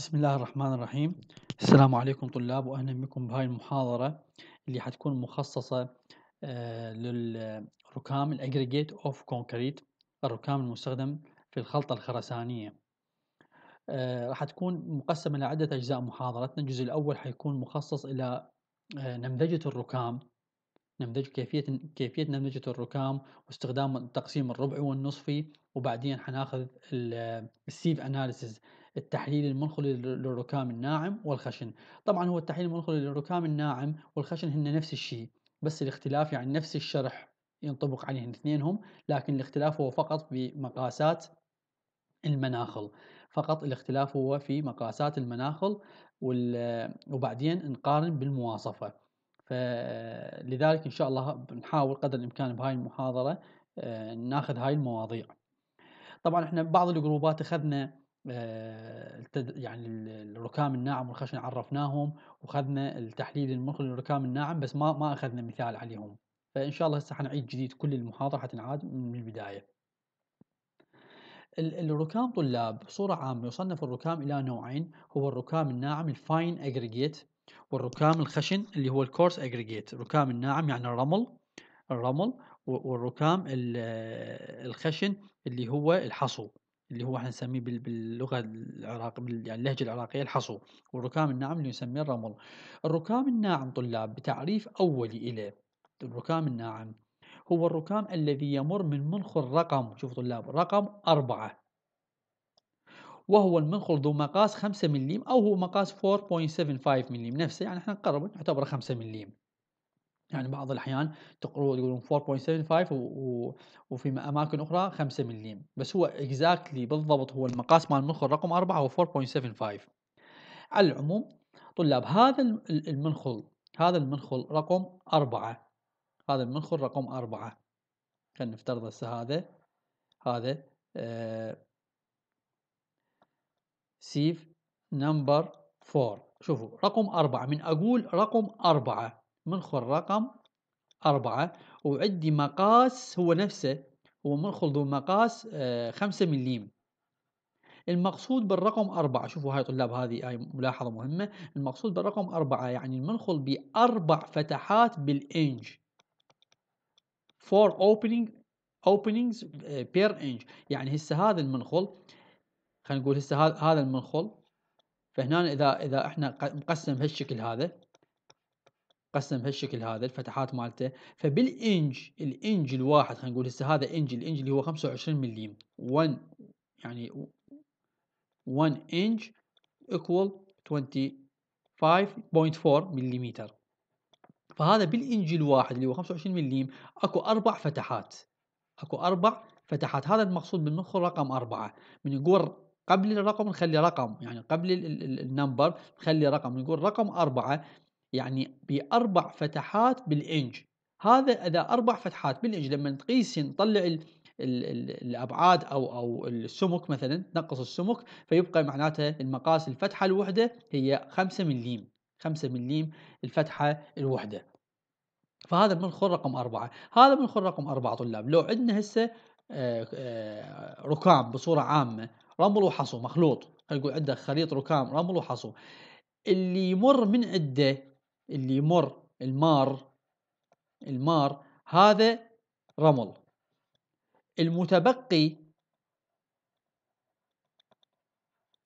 بسم الله الرحمن الرحيم السلام عليكم طلاب وأهلا بكم بهاي المحاضرة اللي حتكون مخصصة آه، للركام الأجريجيت أوف كونكريت الركام المستخدم في الخلطة الخرسانية آه، راح تكون مقسمة لعدة أجزاء محاضرتنا الجزء الأول حيكون مخصص إلى آه، نمذجة الركام نمذج كيفية كيفية نمذجة الركام واستخدام التقسيم الربعي والنصفي وبعدين حناخذ السيف اناليسز التحليل المنخلي للركام الناعم والخشن طبعا هو التحليل المنخلي للركام الناعم والخشن هن نفس الشيء بس الاختلاف يعني نفس الشرح ينطبق عليهم اثنينهم لكن الاختلاف هو فقط بمقاسات المناخل فقط الاختلاف هو في مقاسات المناخل وبعدين نقارن بالمواصفة فلذلك إن شاء الله نحاول قدر الإمكان بهاي المحاضرة آه، ناخذ هاي المواضيع طبعا احنا بعض الجروبات اخذنا آه، يعني الركام الناعم والخشن عرفناهم وخذنا التحليل المخ للركام الناعم بس ما ما اخذنا مثال عليهم فان شاء الله هسه حنعيد جديد كل المحاضره حتنعاد من البدايه الركام طلاب بصوره عامه يصنف الركام الى نوعين هو الركام الناعم الفاين اجريجيت والركام الخشن اللي هو الكورس اجريجيت الركام الناعم يعني الرمل الرمل والركام الخشن اللي هو الحصو اللي هو احنا نسميه باللغه العراق يعني اللهجه العراقيه الحصو والركام الناعم اللي نسميه الرمل الركام الناعم طلاب بتعريف اولي له الركام الناعم هو الركام الذي يمر من منخر رقم شوف طلاب رقم أربعة وهو المنخر ذو مقاس 5 مليم أو هو مقاس 4.75 مليم نفسه يعني احنا نقرب نعتبره 5 مليم يعني بعض الأحيان تقروا يقولون 4.75 وفي أماكن أخرى 5 مليم بس هو اكزاكتلي بالضبط هو المقاس مال المنخل رقم 4 هو 4.75 على العموم طلاب هذا المنخل هذا المنخل رقم 4 هذا المنخل رقم 4 خلينا نفترض هسه هذا هذا سيف نمبر 4 شوفوا رقم 4 من أقول رقم 4 منخل رقم أربعة وعندي مقاس هو نفسه هو منخل ذو مقاس آه، خمسة مليم المقصود بالرقم أربعة شوفوا هاي طلاب هذه هاي ملاحظة مهمة المقصود بالرقم أربعة يعني المنخل بأربع فتحات بالإنج four opening openings آه، per inch يعني هسه هذا المنخل خلينا نقول هسه هذا المنخل فهنا اذا اذا احنا مقسم بهالشكل هذا قسم بهالشكل هذا الفتحات مالته فبالانج الانج الواحد خلينا نقول هسه هذا انج الانج اللي هو 25 مليم 1 يعني 1 انج ايكوال 25.4 ملم فهذا بالانج الواحد اللي هو 25 ملم اكو اربع فتحات اكو اربع فتحات هذا المقصود بالمدخل رقم أربعة من نقول قبل الرقم نخلي رقم يعني قبل النمبر نخلي رقم نقول رقم أربعة يعني بأربع فتحات بالإنج هذا إذا أربع فتحات بالإنج لما تقيس نطلع ال الأبعاد أو أو السمك مثلا نقص السمك فيبقى معناته المقاس الفتحة الوحدة هي 5 مليم 5 مليم الفتحة الوحدة فهذا منخر رقم أربعة هذا منخر رقم أربعة طلاب لو عندنا هسه آه، آه، ركام بصورة عامة رمل وحصو مخلوط خلينا نقول عنده خليط ركام رمل وحصو اللي يمر من عده اللي يمر المار المار هذا رمل المتبقي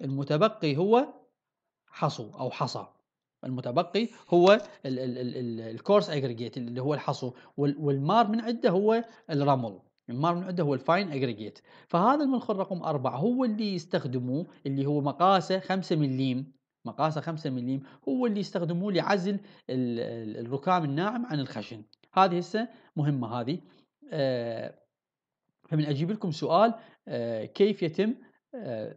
المتبقي هو حصو او حصى المتبقي هو الكورس اجريجيت اللي هو الحصو والمار من عده هو الرمل المار من عده هو الفاين اجريجيت فهذا المنخر رقم أربعة هو اللي يستخدمه اللي هو مقاسه 5 مليم مقاسه 5 ملم هو اللي يستخدموه لعزل الركام الناعم عن الخشن هذه هسه مهمه هذه آه، فمن اجيب لكم سؤال آه، كيف يتم آه،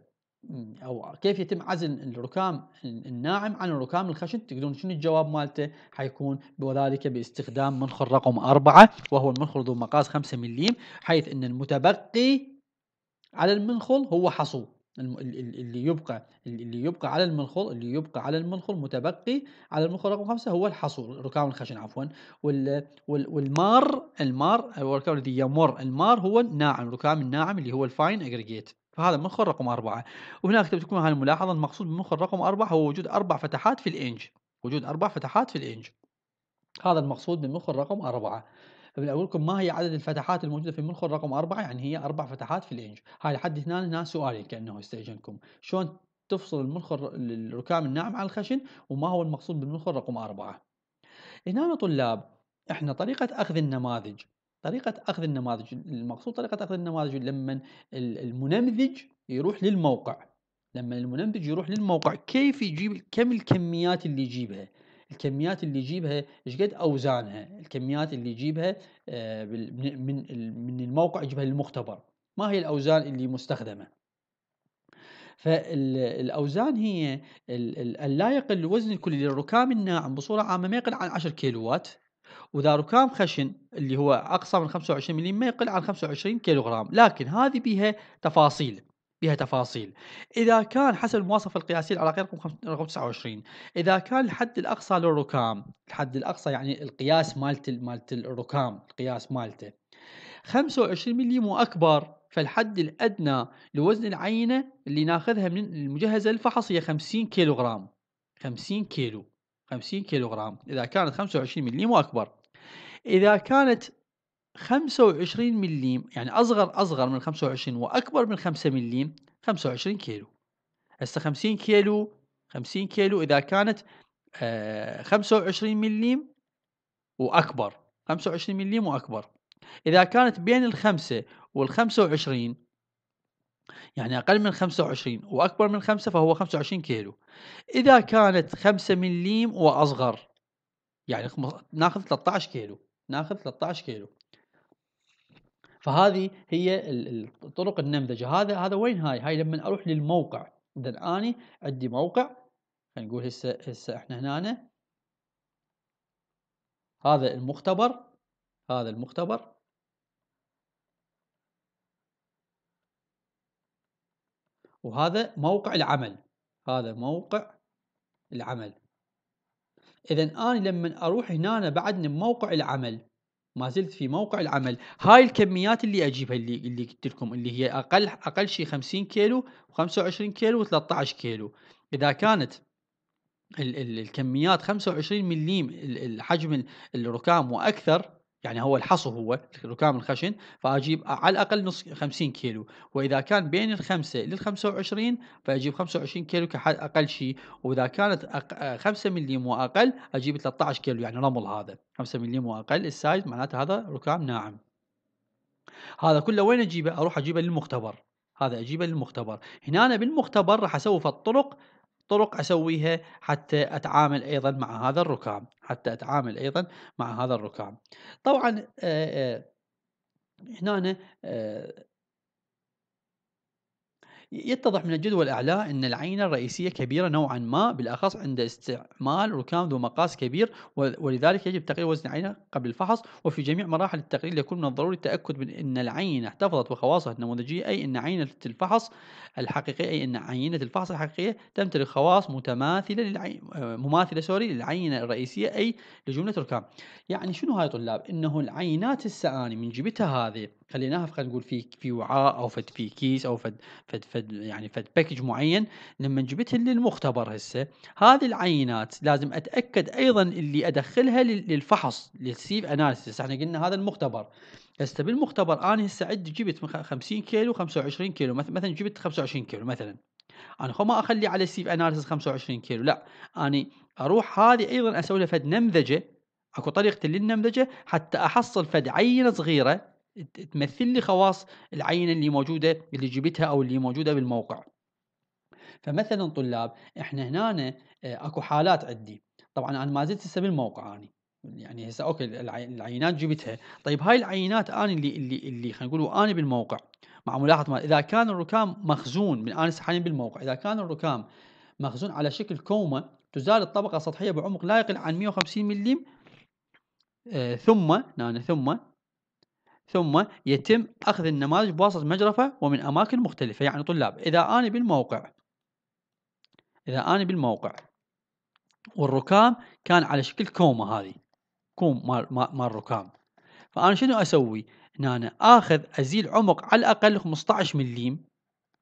او كيف يتم عزل الركام الناعم عن الركام الخشن تقدرون شنو الجواب مالته حيكون وذلك باستخدام منخر رقم أربعة وهو المنخر ذو مقاس 5 ملم حيث ان المتبقي على المنخل هو حصو اللي يبقى اللي يبقى على المنخل اللي يبقى على المنخل متبقي على المنخل رقم خمسة هو الحصول ركام الخشن عفوا وال والمار المار هو الركام الذي يمر المار هو الناعم ركام الناعم اللي هو الفاين اجريجيت فهذا المنخل رقم أربعة وهناك كتبت لكم هذه الملاحظة المقصود بمنخل رقم أربعة هو وجود أربع فتحات في الإنج وجود أربع فتحات في الإنج هذا المقصود بالمخ رقم أربعة من اقول ما هي عدد الفتحات الموجوده في المنخل رقم أربعة يعني هي اربع فتحات في الانج هاي لحد هنا هنا سؤالي كانه استاذنكم شلون تفصل المنخل الركام الناعم عن الخشن وما هو المقصود بالمنخل رقم أربعة هنا طلاب احنا طريقه اخذ النماذج طريقة أخذ النماذج المقصود طريقة أخذ النماذج لما المنمذج يروح للموقع لما المنمذج يروح للموقع كيف يجيب كم الكميات اللي يجيبها الكميات اللي يجيبها ايش قد اوزانها الكميات اللي يجيبها آه، من من الموقع يجيبها للمختبر ما هي الاوزان اللي مستخدمه فالاوزان هي لا يقل الوزن الكلي للركام الناعم بصوره عامه ما يقل عن 10 كيلوات واذا ركام خشن اللي هو اقصى من 25 ملم ما يقل عن 25 كيلوغرام لكن هذه بها تفاصيل بها تفاصيل اذا كان حسب المواصفه القياسيه العراقيه رقم رقم 29 اذا كان الحد الاقصى للركام الحد الاقصى يعني القياس مالت مالت الركام القياس مالته 25 ملم واكبر فالحد الادنى لوزن العينه اللي ناخذها من المجهزه الفحص هي 50 كيلوغرام 50 كيلو 50 كيلوغرام اذا كانت 25 ملم واكبر اذا كانت 25 مليم يعني أصغر أصغر من 25 وأكبر من 5 مليم 25 كيلو هسه 50 كيلو 50 كيلو إذا كانت 25 آه، مليم وأكبر 25 مليم وأكبر إذا كانت بين الخمسة وال وال25 يعني أقل من 25 وأكبر من 5 فهو 25 كيلو إذا كانت 5 مليم وأصغر يعني ناخذ 13 كيلو ناخذ 13 كيلو فهذه هي الطرق النمذجه هذا هذا وين هاي هاي لما اروح للموقع اذا اني عندي موقع خلينا نقول هسه هسه احنا هنا هذا المختبر هذا المختبر وهذا موقع العمل هذا موقع العمل اذا انا لما اروح هنا بعد من موقع العمل ما زلت في موقع العمل هاي الكميات اللي اجيبها اللي اللي قلت لكم اللي هي اقل اقل شيء 50 كيلو و25 كيلو و13 كيلو اذا كانت الكميات 25 مليم حجم الركام واكثر يعني هو الحصو هو ركام الخشن فاجيب على الاقل نص 50 كيلو واذا كان بين الخمسه لل 25 فاجيب 25 كيلو كحد اقل شيء واذا كانت 5 مليم واقل اجيب 13 كيلو يعني رمل هذا 5 مليم واقل السايز معناته هذا ركام ناعم هذا كله وين اجيبه؟ اروح اجيبه للمختبر هذا اجيبه للمختبر هنا أنا بالمختبر راح اسوي في الطرق طرق اسويها حتى اتعامل ايضا مع هذا الركام حتى اتعامل ايضا مع هذا الركام طبعا هنا يتضح من الجدول الأعلى أن العينة الرئيسية كبيرة نوعا ما بالأخص عند استعمال ركام ذو مقاس كبير ولذلك يجب تقرير وزن العينة قبل الفحص وفي جميع مراحل التقرير يكون من الضروري التأكد من أن العينة احتفظت بخواصها النموذجية أي أن عينة الفحص الحقيقية أي أن عينة الفحص الحقيقية تمتلك خواص متماثلة للعين مماثلة سوري للعينة الرئيسية أي لجملة ركام يعني شنو هاي طلاب إنه العينات السآني من جبتها هذه خليناها خلينا نقول في في وعاء او فد في كيس او فد فد فد يعني فد باكج معين لما جبتها للمختبر هسه هذه العينات لازم اتاكد ايضا اللي ادخلها للفحص للسيف اناليسيس احنا قلنا هذا المختبر هسه بالمختبر انا هسه عندي جبت 50 كيلو 25 كيلو مثلا جبت 25 كيلو مثلا انا خو ما اخلي على السيف اناليسيس 25 كيلو لا اني اروح هذه ايضا اسوي لها فد نمذجه اكو طريقه للنمذجه حتى احصل فد عينه صغيره تمثل لي خواص العينه اللي موجوده اللي جبتها او اللي موجوده بالموقع فمثلا طلاب احنا هنا آه، اكو حالات عندي طبعا انا ما زلت هسه بالموقع اني يعني هسه اوكي العينات جبتها طيب هاي العينات انا اللي اللي اللي خلينا نقول انا بالموقع مع ملاحظه ما اذا كان الركام مخزون من انا حاليا بالموقع اذا كان الركام مخزون على شكل كومه تزال الطبقه السطحيه بعمق لا يقل عن 150 ملم آه ثم نانا ثم ثم يتم أخذ النماذج بواسطة مجرفة ومن أماكن مختلفة يعني طلاب إذا أنا بالموقع إذا أنا بالموقع والركام كان على شكل كومة هذه كوم مال الركام فأنا شنو أسوي؟ إن أنا آخذ أزيل عمق على الأقل 15 مليم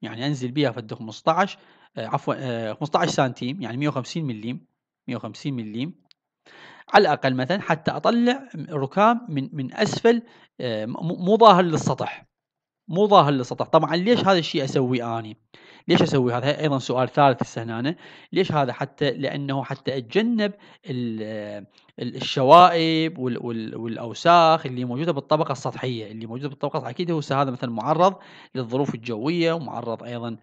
يعني أنزل بها فد 15 آه، عفوا 15 آه، سنتيم يعني 150 مليم 150 مليم على الاقل مثلا حتى اطلع ركام من من اسفل آه، مو ظاهر للسطح مو ظاهر للسطح طبعا ليش هذا الشيء اسويه اني ليش اسوي هذا ايضا سؤال ثالث هسه هنا ليش هذا حتى لانه حتى اتجنب آه، الشوائب والاوساخ اللي موجوده بالطبقه السطحيه اللي موجوده بالطبقه السطحيه اكيد هو هذا مثلا معرض للظروف الجويه ومعرض ايضا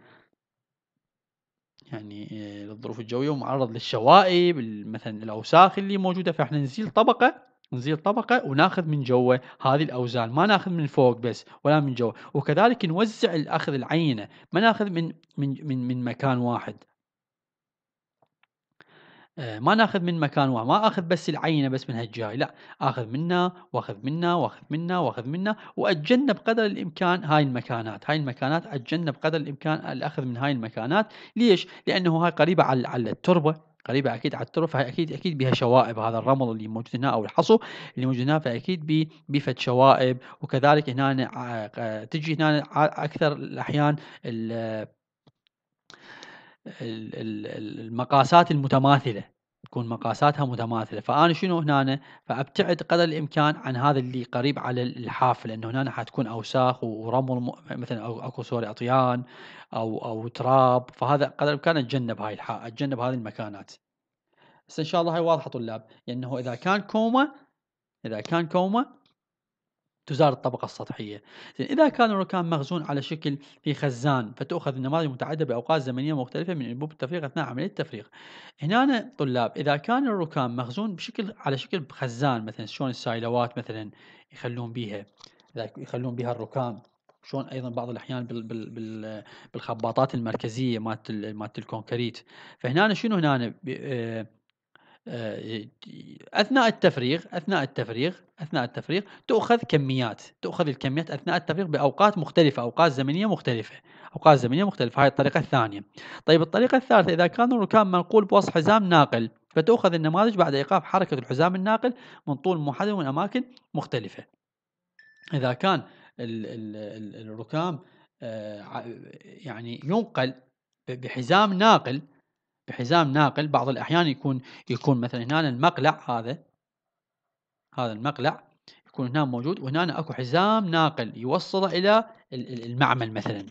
يعني آه، للظروف الجويه ومعرض للشوائب مثلا الاوساخ اللي موجوده فاحنا نزيل طبقه نزيل طبقه وناخذ من جوه هذه الاوزان ما ناخذ من فوق بس ولا من جوه وكذلك نوزع الاخذ العينه ما ناخذ من من من, من مكان واحد آه، ما ناخذ من مكان وما اخذ بس العينه بس من هالجاي لا اخذ منا واخذ منا واخذ منا واخذ منا واتجنب قدر الامكان هاي المكانات هاي المكانات اتجنب قدر الامكان الاخذ من هاي المكانات ليش لانه هاي قريبه على على التربه قريبه اكيد على الترف هاي اكيد اكيد بها شوائب هذا الرمل اللي موجود هنا او الحصو اللي موجود هنا فاكيد بفت شوائب وكذلك هنا آه، تجي هنا اكثر الاحيان المقاسات المتماثله تكون مقاساتها متماثله فانا شنو هنا فابتعد قدر الامكان عن هذا اللي قريب على الحافه لانه هنا حتكون اوساخ ورمل مثلا او اكو سوري اطيان او او تراب فهذا قدر الامكان اتجنب هاي الحاء اتجنب هذه المكانات بس ان شاء الله هاي واضحه طلاب لانه اذا كان كومه اذا كان كومه تزال الطبقة السطحية إذا كان الركام مخزون على شكل في خزان فتؤخذ النماذج المتعددة بأوقات زمنية مختلفة من أنبوب التفريغ أثناء عملية التفريغ هنا طلاب إذا كان الركام مخزون بشكل على شكل خزان مثلا شلون السايلوات مثلا يخلون بيها يخلون بها الركام شلون ايضا بعض الاحيان بال بال بال بالخباطات المركزيه مالت مالت الكونكريت فهنا شنو هنا آه، اثناء التفريغ اثناء التفريغ اثناء التفريغ تؤخذ كميات تؤخذ الكميات اثناء التفريغ باوقات مختلفه اوقات زمنيه مختلفه اوقات زمنيه مختلفه هاي الطريقه الثانيه طيب الطريقه الثالثه اذا كان الركام منقول بوسط حزام ناقل فتؤخذ النماذج بعد ايقاف حركه الحزام الناقل من طول محدد ومن اماكن مختلفه اذا كان الركام آه، يعني ينقل بحزام ناقل بحزام ناقل بعض الأحيان يكون يكون مثلا هنا المقلع هذا هذا المقلع يكون هنا موجود وهنا اكو حزام ناقل يوصله الى المعمل مثلا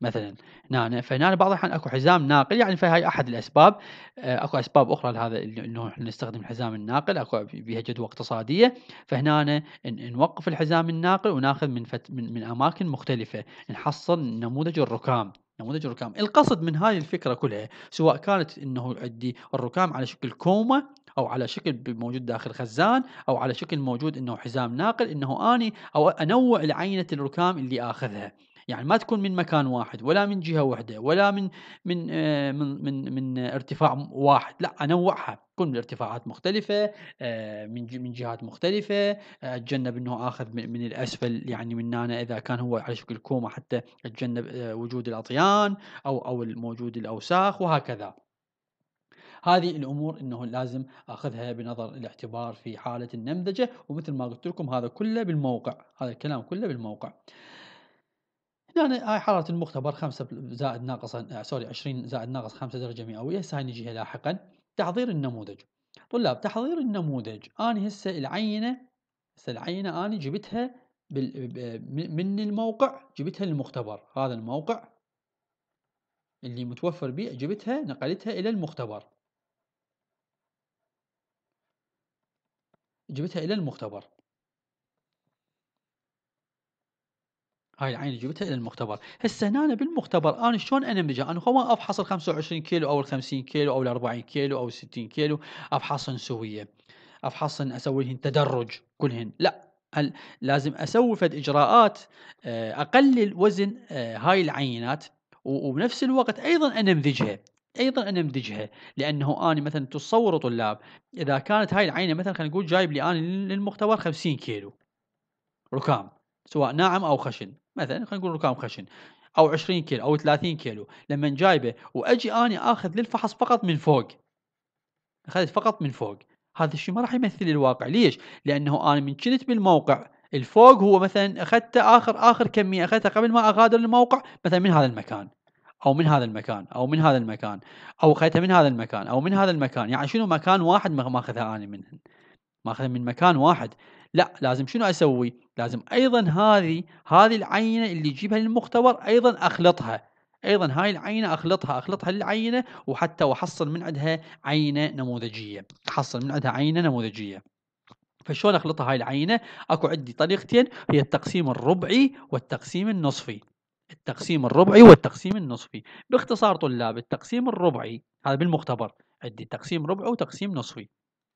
مثلا هنا فهنا بعض الاحيان اكو حزام ناقل يعني فهي احد الاسباب آه، اكو اسباب اخرى لهذا انه احنا نستخدم الحزام الناقل اكو بها جدوى اقتصاديه فهنا نوقف الحزام الناقل وناخذ من, فت من من اماكن مختلفه نحصل نموذج الركام نموذج الركام القصد من هذه الفكرة كلها سواء كانت أنه عندي الركام على شكل كومة أو على شكل موجود داخل خزان أو على شكل موجود أنه حزام ناقل أنه أني أو أنوع العينة الركام اللي آخذها يعني ما تكون من مكان واحد ولا من جهه واحده ولا من من آه، من من, من ارتفاع واحد لا انوعها تكون من ارتفاعات مختلفه آه، من من جهات مختلفه اتجنب انه اخذ من الاسفل يعني من هنا اذا كان هو على شكل كومه حتى اتجنب آه، وجود الاطيان او او موجود الاوساخ وهكذا هذه الامور انه لازم اخذها بنظر الاعتبار في حاله النمذجه ومثل ما قلت لكم هذا كله بالموقع هذا الكلام كله بالموقع يعني هاي حراره المختبر 5 زائد ناقص آه، سوري 20 زائد ناقص 5 درجه مئويه هسه نجيها لاحقا تحضير النموذج طلاب تحضير النموذج انا هسه العينه هسه العينه انا جبتها من الموقع جبتها للمختبر هذا الموقع اللي متوفر بي جبتها نقلتها الى المختبر جبتها الى المختبر هاي العين جبتها الى المختبر هسه هنا بالمختبر انا شلون مجا انا ما افحص ال 25 كيلو او ال 50 كيلو او ال 40 كيلو او ال 60 كيلو افحصن سويه افحصن اسوي لهن تدرج كلهن لا لازم اسوي فد اجراءات آه، اقلل وزن آه، هاي العينات وبنفس الوقت ايضا انمذجها ايضا انمذجها لانه انا مثلا تصوروا طلاب اذا كانت هاي العينه مثلا خلينا نقول جايب لي انا للمختبر 50 كيلو ركام سواء ناعم او خشن مثلا خلينا نقول ركام خشن او 20 كيلو او 30 كيلو لما جايبه واجي اني اخذ للفحص فقط من فوق اخذت فقط من فوق هذا الشيء ما راح يمثل الواقع ليش لانه انا من كنت بالموقع الفوق هو مثلا اخذته اخر اخر كميه اخذتها قبل ما اغادر الموقع مثلا من هذا المكان او من هذا المكان او من هذا المكان او اخذتها من هذا المكان او من هذا المكان يعني شنو مكان واحد ما اخذها انا منهن ماخذها من مكان واحد لا لازم شنو اسوي لازم ايضا هذه هذه العينه اللي اجيبها للمختبر ايضا اخلطها ايضا هاي العينه اخلطها اخلطها للعينه وحتى واحصل من عندها عينه نموذجيه احصل من عندها عينه نموذجيه فشلون اخلطها هاي العينه اكو عندي طريقتين هي التقسيم الربعي والتقسيم النصفي التقسيم الربعي والتقسيم النصفي باختصار طلاب التقسيم الربعي هذا بالمختبر عندي تقسيم ربعي وتقسيم نصفي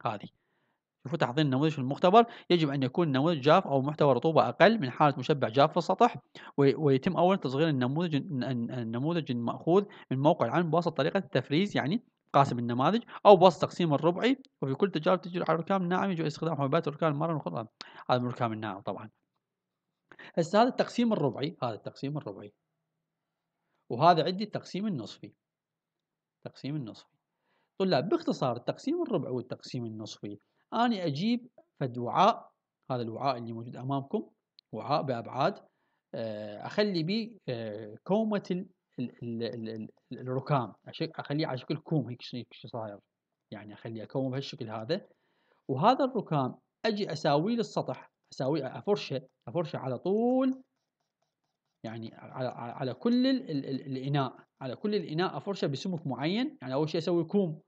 هذه المفروض تحضير النموذج في المختبر يجب أن يكون النموذج جاف أو محتوى رطوبة أقل من حالة مشبع جاف في السطح ويتم أولا تصغير النموذج النموذج المأخوذ من موقع العمل بواسطة طريقة التفريز يعني قاسم النماذج أو بواسطة تقسيم الربعي وفي كل تجارب تجري على ركام ناعم يجب استخدام حبيبات الركام المرن الخضراء هذا من الركام الناعم طبعا هسه هذا التقسيم الربعي هذا التقسيم الربعي وهذا عندي التقسيم النصفي التقسيم النصفي طلاب باختصار التقسيم الربعي والتقسيم النصفي أني أجيب فد وعاء هذا الوعاء اللي موجود أمامكم وعاء بأبعاد آه، أخلي به آه، كومة الركام أخليه على شكل كوم هيك صاير يعني أخليه أكومه بهالشكل هذا وهذا الركام أجي أساويه للسطح أساويه أفرشه أفرشه على طول يعني على على كل الاناء على كل الاناء افرشه بسمك معين يعني اول شيء اسوي كوم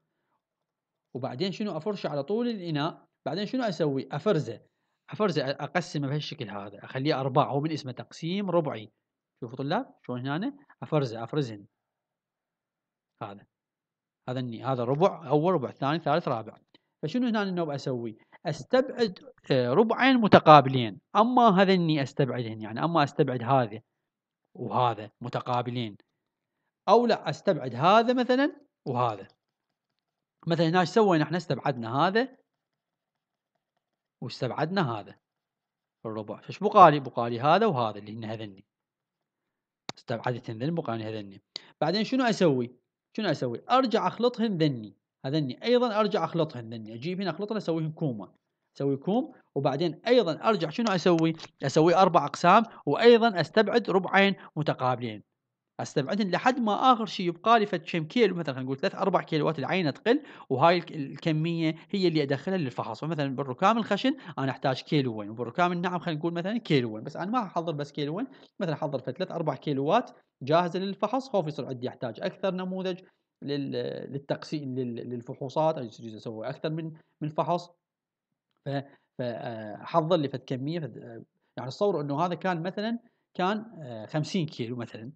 وبعدين شنو افرشه على طول الاناء بعدين شنو اسوي افرزه افرزه اقسمه بهالشكل هذا اخليه ارباع هو من اسمه تقسيم ربعي شوفوا طلاب شلون هنا افرزه افرزهن هذا هذا الني هذا ربع اول ربع ثاني ثالث رابع فشنو هنا النوب اسوي استبعد آه، ربعين متقابلين اما هذا الني استبعدهن يعني اما استبعد هذا وهذا متقابلين او لا استبعد هذا مثلا وهذا مثلا هنا ايش سوينا احنا استبعدنا هذا واستبعدنا هذا الربع فايش بقالي بقالي هذا وهذا اللي هن هذني استبعدت هذني بقالي هذني بعدين شنو اسوي شنو اسوي ارجع اخلطهن ذني هذني ايضا ارجع اخلطهن ذني اجيب هنا اخلطهن اسويهم كومه اسوي كوم وبعدين ايضا ارجع شنو اسوي اسوي اربع اقسام وايضا استبعد ربعين متقابلين استبعدهن لحد ما اخر شيء يبقى لي فد كم كيلو مثلا خلينا نقول ثلاث اربع كيلوات العينه تقل وهاي الكميه هي اللي ادخلها للفحص فمثلا بالركام الخشن انا احتاج كيلوين وبالركام الناعم خلينا نقول مثلا كيلوين بس انا ما احضر بس كيلوين مثلا احضر فد اربع كيلوات جاهزه للفحص خوف يصير عندي احتاج اكثر نموذج للتقسيم للفحوصات اجي اسوي اكثر من من فحص فاحضر لي فد كميه يعني تصور انه هذا كان مثلا كان 50 آه، كيلو مثلا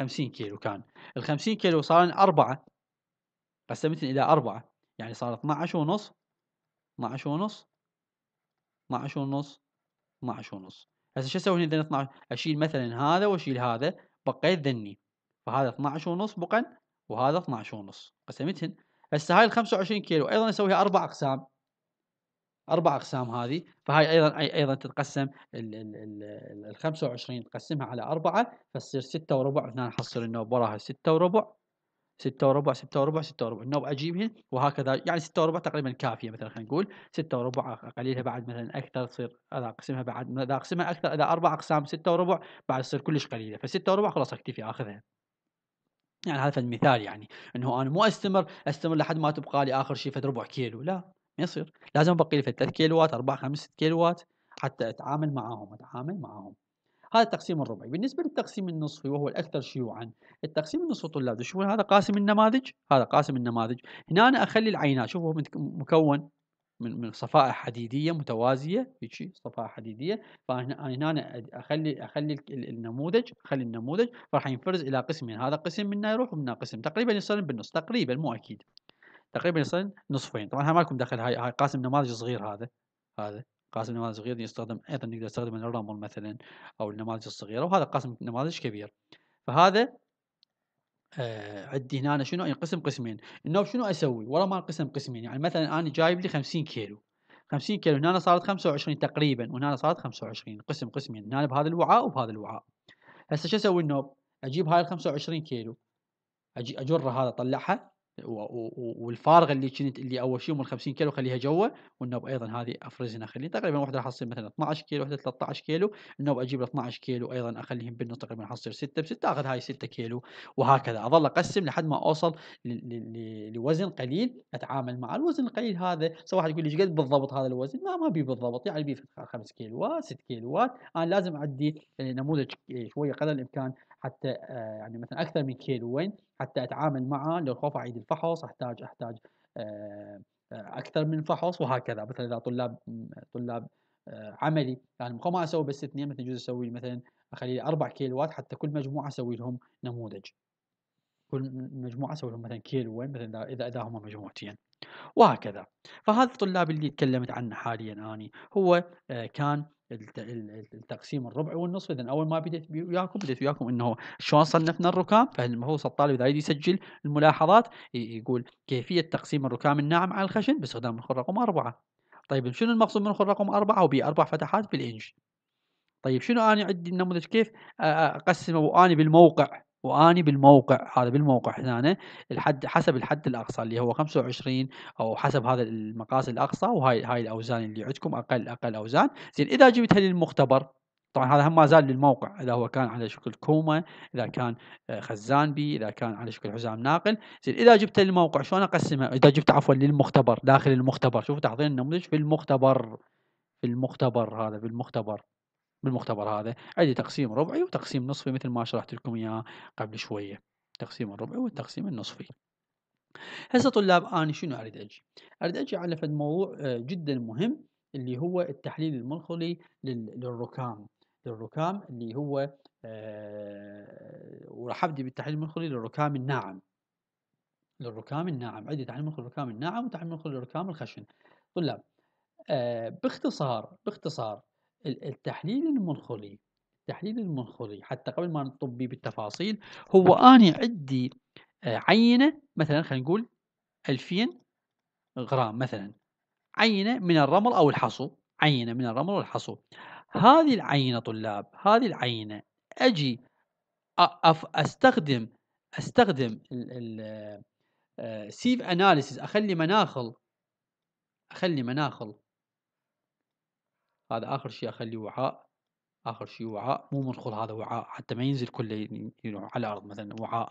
50 كيلو كان ال 50 كيلو صار أربعة قسمتهم إلى أربعة يعني صار 12 ونص 12 ونص 12 ونص 12 ونص هسه شو اسوي هنا 12 اشيل مثلا هذا واشيل هذا بقيت ذني فهذا 12 ونص بقا وهذا 12 ونص قسمتهن هسه هاي ال 25 كيلو ايضا اسويها اربع اقسام اربع اقسام هذه فهاي ايضا ايضا تتقسم ال 25 تقسمها على اربعه فتصير 6 وربع هنا نحصل النوب وراها 6 وربع 6 وربع 6 وربع 6 وربع النوب اجيبهن وهكذا يعني 6 وربع تقريبا كافيه مثلا خلينا نقول 6 وربع اقللها بعد مثلا اكثر تصير اذا اقسمها بعد اذا اقسمها اكثر اذا اربع اقسام 6 وربع بعد تصير كلش قليله ف 6 وربع خلاص اكتفي اخذها يعني هذا المثال يعني انه انا مو استمر استمر لحد ما تبقى لي اخر شيء فد ربع كيلو لا ما يصير لازم ابقي في 3 كيلو وات 4 5 6 كيلو وات حتى اتعامل معاهم اتعامل معاهم هذا التقسيم الربعي بالنسبه للتقسيم النصفي وهو الاكثر شيوعا التقسيم النصفي طلاب تشوفون هذا قاسم النماذج هذا قاسم النماذج هنا انا اخلي العينات شوفوا مكون من من صفائح حديديه متوازيه شيء صفائح حديديه فهنا هنا اخلي اخلي النموذج اخلي النموذج فراح ينفرز الى قسمين هذا قسم منا يروح ومنا قسم تقريبا يصير بالنص تقريبا مو اكيد تقريبا يصل نصفين طبعا ما لكم دخل هاي هاي قاسم نماذج صغير هذا هذا قاسم نماذج صغير يستخدم ايضا نقدر نستخدم الرامل مثلا او النماذج الصغيره وهذا قاسم نماذج كبير فهذا آه عندي هنا شنو ينقسم يعني قسمين انه شنو اسوي ورا ما انقسم قسمين يعني مثلا انا جايب لي 50 كيلو 50 كيلو هنا صارت 25 تقريبا وهنا صارت 25 قسم قسمين هنا بهذا الوعاء وبهذا الوعاء هسه شو اسوي النوب اجيب هاي ال 25 كيلو اجي اجرها هذا اطلعها والفارغه اللي كنت اللي اول شيء من 50 كيلو خليها جوا والنوب ايضا هذه افرزها اخليها تقريبا واحده راح تصير مثلا 12 كيلو واحده 13 كيلو النوب اجيب 12 كيلو ايضا اخليهم بالنص تقريبا راح تصير 6 ب 6 اخذ هاي 6 كيلو وهكذا اظل اقسم لحد ما اوصل لوزن قليل اتعامل مع الوزن القليل هذا سواء واحد يقول لي ايش قد بالضبط هذا الوزن ما ما بي بالضبط يعني بي 5 كيلو 6 كيلوات انا لازم اعدي يعني نموذج شويه قدر الامكان حتى آه، يعني مثلا اكثر من كيلوين حتى اتعامل معه لو خوف اعيد فحص احتاج احتاج آه، آه، اكثر من فحص وهكذا مثلا اذا طلاب طلاب آه، عملي يعني ما اسوي بس اثنين مثلا يجوز اسوي مثلا اخلي لي اربع كيلوات حتى كل مجموعه اسوي لهم نموذج كل مجموعه اسوي لهم مثلا كيلوين مثلا اذا اذا هم مجموعتين وهكذا فهذا الطلاب اللي تكلمت عنه حاليا اني هو كان التقسيم الربع والنصف اذا اول ما بديت وياكم بديت وياكم انه شلون صنفنا الركام فالمفروض الطالب اذا يريد يسجل الملاحظات يقول كيفيه تقسيم الركام الناعم على الخشن باستخدام الخط رقم اربعه طيب شنو المقصود من الخط رقم اربعه اربع فتحات بالانش طيب شنو انا عندي النموذج كيف اقسمه واني بالموقع واني بالموقع هذا بالموقع هنا الحد حسب الحد الاقصى اللي هو 25 او حسب هذا المقاس الاقصى وهاي هاي الاوزان اللي عندكم اقل اقل اوزان زين اذا جبتها للمختبر طبعا هذا هم ما زال للموقع اذا هو كان على شكل كومه اذا كان خزان بي اذا كان على شكل حزام ناقل زين اذا جبته للموقع شلون اقسمه اذا جبت عفوا للمختبر داخل المختبر شوفوا تحضير النموذج في المختبر في المختبر هذا في المختبر بالمختبر هذا عندي تقسيم ربعي وتقسيم نصفي مثل ما شرحت لكم اياه قبل شويه تقسيم الربعي والتقسيم النصفي هسه طلاب انا شنو اريد اجي اريد اجي على فد موضوع آه، جدا مهم اللي هو التحليل المنخلي للركام للركام اللي هو آه، وراح ابدي بالتحليل المنخلي للركام الناعم للركام الناعم عندي تحليل منخلي للركام الناعم وتحليل منخلي للركام الخشن طلاب آه، باختصار باختصار التحليل المنخلي التحليل المنخلي حتى قبل ما نطبي بالتفاصيل هو اني عندي آه، عينة مثلا خلينا نقول 2000 غرام مثلا عينة من الرمل أو الحصو عينة من الرمل والحصو هذه العينة طلاب هذه العينة أجي أستخدم أستخدم السيف آه، أناليسيس أخلي مناخل أخلي مناخل هذا آخر شيء أخليه وعاء آخر شيء وعاء مو منخل هذا وعاء حتى ما ينزل كله على الأرض مثلا وعاء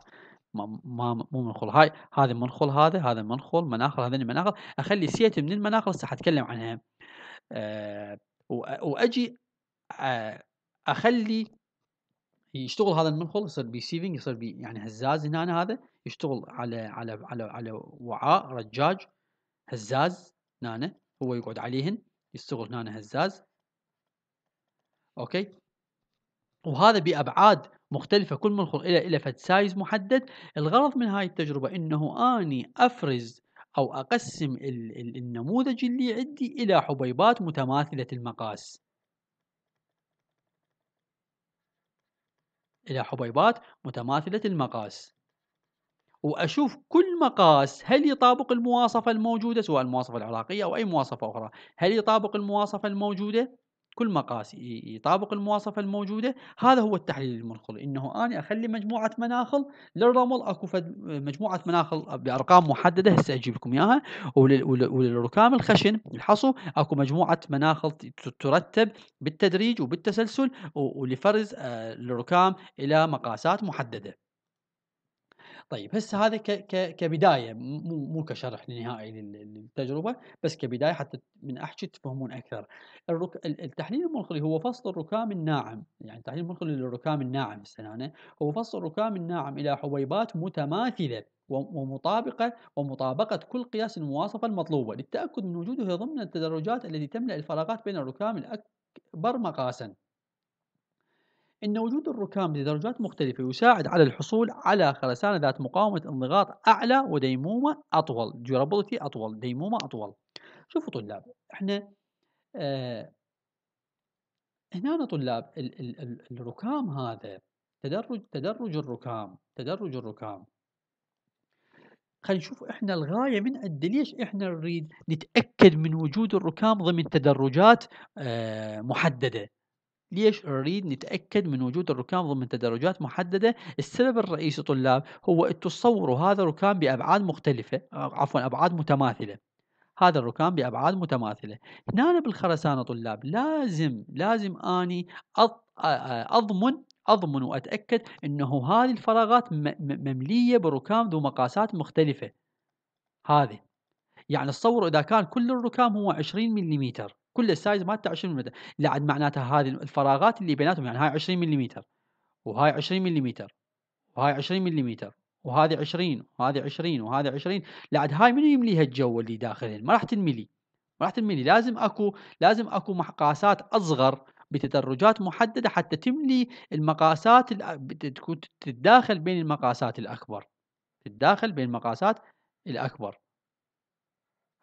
ما ما مو منخل هاي هذا منخل هذا هذا منخل مناخل هذين المناخل أخلي سيتي من المناخل هسه حتكلم عنها أه وأجي آه، أخلي يشتغل هذا المنخل يصير بي سيفنج يصير بي يعني هزاز هنا أنا هذا يشتغل على على على على وعاء رجاج هزاز هنا هو يقعد عليهن يشتغل هنا هزاز اوكي وهذا بابعاد مختلفة كل منخل إلى إلى فد سايز محدد الغرض من هاي التجربة أنه أني أفرز أو أقسم النموذج اللي عندي إلى حبيبات متماثلة المقاس إلى حبيبات متماثلة المقاس واشوف كل مقاس هل يطابق المواصفه الموجوده سواء المواصفه العراقيه او اي مواصفه اخرى هل يطابق المواصفه الموجوده كل مقاس يطابق المواصفه الموجوده هذا هو التحليل المنخل انه انا اخلي مجموعه مناخل للرمل اكو مجموعه مناخل بارقام محدده هسه اجيب لكم اياها وللركام الخشن الحصو اكو مجموعه مناخل ترتب بالتدريج وبالتسلسل ولفرز الركام آه، الى مقاسات محدده طيب هسه هذا ك ك كبدايه مو مو كشرح نهائي للتجربه بس كبدايه حتى من احكي تفهمون اكثر الرك... التحليل المنخلي هو فصل الركام الناعم يعني التحليل المنخلي للركام الناعم السنانه هو فصل الركام الناعم الى حبيبات متماثله ومطابقة ومطابقة كل قياس المواصفة المطلوبة للتأكد من وجوده ضمن التدرجات التي تملأ الفراغات بين الركام الأكبر مقاسا أن وجود الركام لدرجات مختلفة يساعد على الحصول على خرسانة ذات مقاومة انضغاط أعلى وديمومة أطول durability أطول ديمومة أطول شوفوا طلاب احنا آه هنا طلاب ال ال ال الركام هذا تدرج تدرج الركام تدرج الركام خلينا نشوف احنا الغايه من قد إيه، ليش احنا نريد نتاكد من وجود الركام ضمن تدرجات آه، محدده ليش نريد نتأكد من وجود الركام ضمن تدرجات محددة السبب الرئيسي طلاب هو أن تصوروا هذا الركام بأبعاد مختلفة آه، عفوا أبعاد متماثلة هذا الركام بأبعاد متماثلة هنا بالخرسانة طلاب لازم لازم أني أضمن أضمن وأتأكد أنه هذه الفراغات مملية بركام ذو مقاسات مختلفة هذه يعني تصوروا إذا كان كل الركام هو 20 ملم كل السايز مالته 20 ملم لعد معناتها هذه الفراغات اللي بيناتهم يعني هاي 20 ملم وهاي 20 ملم وهاي 20 ملم وهذه 20 وهذه 20 وهذه 20 لعد هاي منو يمليها الجو اللي داخلين ما راح تنملي ما راح تنملي لازم اكو لازم اكو مقاسات اصغر بتدرجات محدده حتى تملي المقاسات تكون تتداخل بين المقاسات الاكبر تتداخل بين المقاسات الاكبر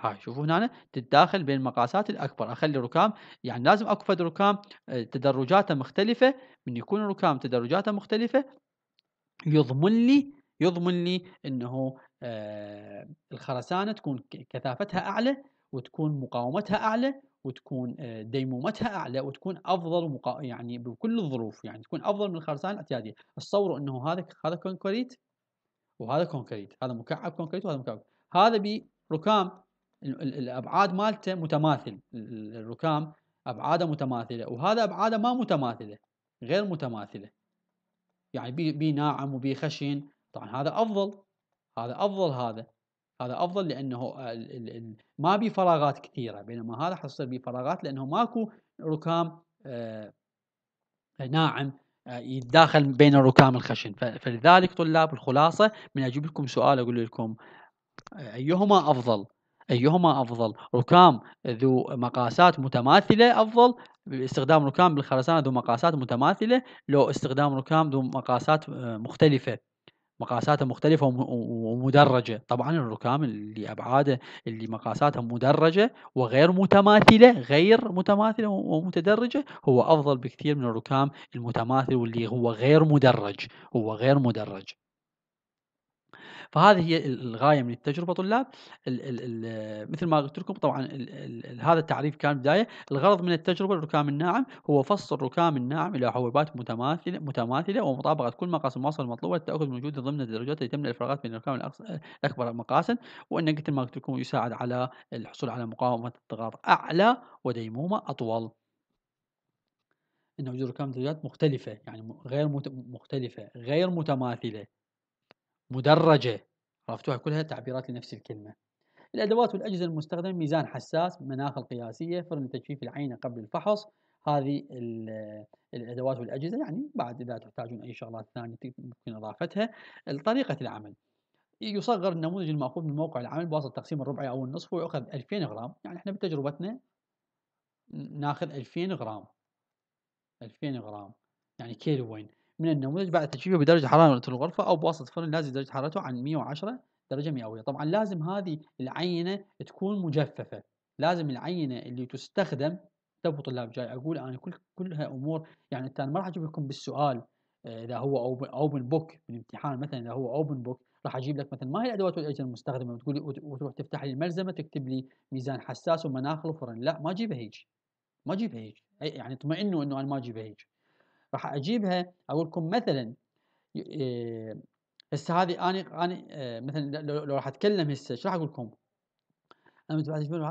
هاي شوفوا هنا تتداخل بين المقاسات الاكبر اخلي ركام يعني لازم اكو فد ركام آه، تدرجاته مختلفه من يكون الركام تدرجاته مختلفه يضمن لي يضمن لي انه آه الخرسانه تكون كثافتها اعلى وتكون مقاومتها اعلى وتكون آه ديمومتها اعلى وتكون افضل ومقا... يعني بكل الظروف يعني تكون افضل من الخرسانه الاعتياديه، تصوروا انه هذا هذا كونكريت وهذا كونكريت، هذا مكعب كونكريت وهذا مكعب، هذا بركام الابعاد مالته متماثل الركام ابعاده متماثله وهذا ابعاده ما متماثله غير متماثله يعني بي, بي ناعم وبي خشن طبعا هذا افضل هذا افضل هذا هذا افضل لانه ما بي فراغات كثيره بينما هذا حصل بي فراغات لانه ماكو ركام آه، ناعم آه، يتداخل بين الركام الخشن فلذلك طلاب الخلاصه من اجيب لكم سؤال اقول لكم آه، ايهما افضل أيهما أفضل ركام ذو مقاسات متماثلة أفضل باستخدام ركام بالخرسانة ذو مقاسات متماثلة لو استخدام ركام ذو مقاسات آه، مختلفة مقاساته مختلفة ومدرجة طبعا الركام اللي أبعاده اللي مقاساتها مدرجة وغير متماثلة غير متماثلة ومتدرجة هو أفضل بكثير من الركام المتماثل واللي هو غير مدرج هو غير مدرج فهذه هي الغايه من التجربه طلاب ال ال الـ مثل ما قلت لكم طبعا الـ الـ هذا التعريف كان بدايه الغرض من التجربه الركام الناعم هو فصل الركام الناعم الى حبوبات متماثله متماثله ومطابقه كل مقاس المواصفه المطلوبه للتاكد من وجود ضمن الدرجات التي تملا الفراغات بين الركام الاكبر مقاسا وان مثل ما قلت لكم يساعد على الحصول على مقاومه الضغط اعلى وديمومه اطول. ان وجود ركام درجات مختلفه يعني غير مختلفه غير متماثله مدرجة عرفتوها كلها تعبيرات لنفس الكلمة الأدوات والأجهزة المستخدمة ميزان حساس مناخ القياسية فرن تجفيف العينة قبل الفحص هذه الأدوات والأجهزة يعني بعد إذا تحتاجون أي شغلات ثانية ممكن إضافتها طريقة العمل يصغر النموذج المأخوذ من موقع العمل بواسطة تقسيم الربعي أو النصف ويؤخذ 2000 غرام يعني إحنا بتجربتنا ناخذ 2000 غرام 2000 غرام يعني كيلوين من النموذج بعد تجفيفه بدرجة حرارة الغرفة أو بواسطة فرن نازل درجة حرارته عن 110 درجة مئوية طبعا لازم هذه العينة تكون مجففة لازم العينة اللي تستخدم تبو طلاب جاي أقول أنا كل كلها أمور يعني أنا ما راح أجيب لكم بالسؤال آه، إذا هو أوبن بوك بالامتحان مثلا إذا هو أوبن بوك راح اجيب لك مثلا ما هي الادوات والاجهزه المستخدمه وتقول وتروح تفتح لي الملزمه تكتب لي ميزان حساس ومناخل وفرن لا ما اجيبها هيك ما اجيبها هيك يعني اطمئنوا انه انا ما اجيبها هيك راح اجيبها اقول لكم مثلا آه، هسه هذه انا انا آه، مثلا لو راح اتكلم هسه شو راح اقول لكم؟ انا بعد تجفيف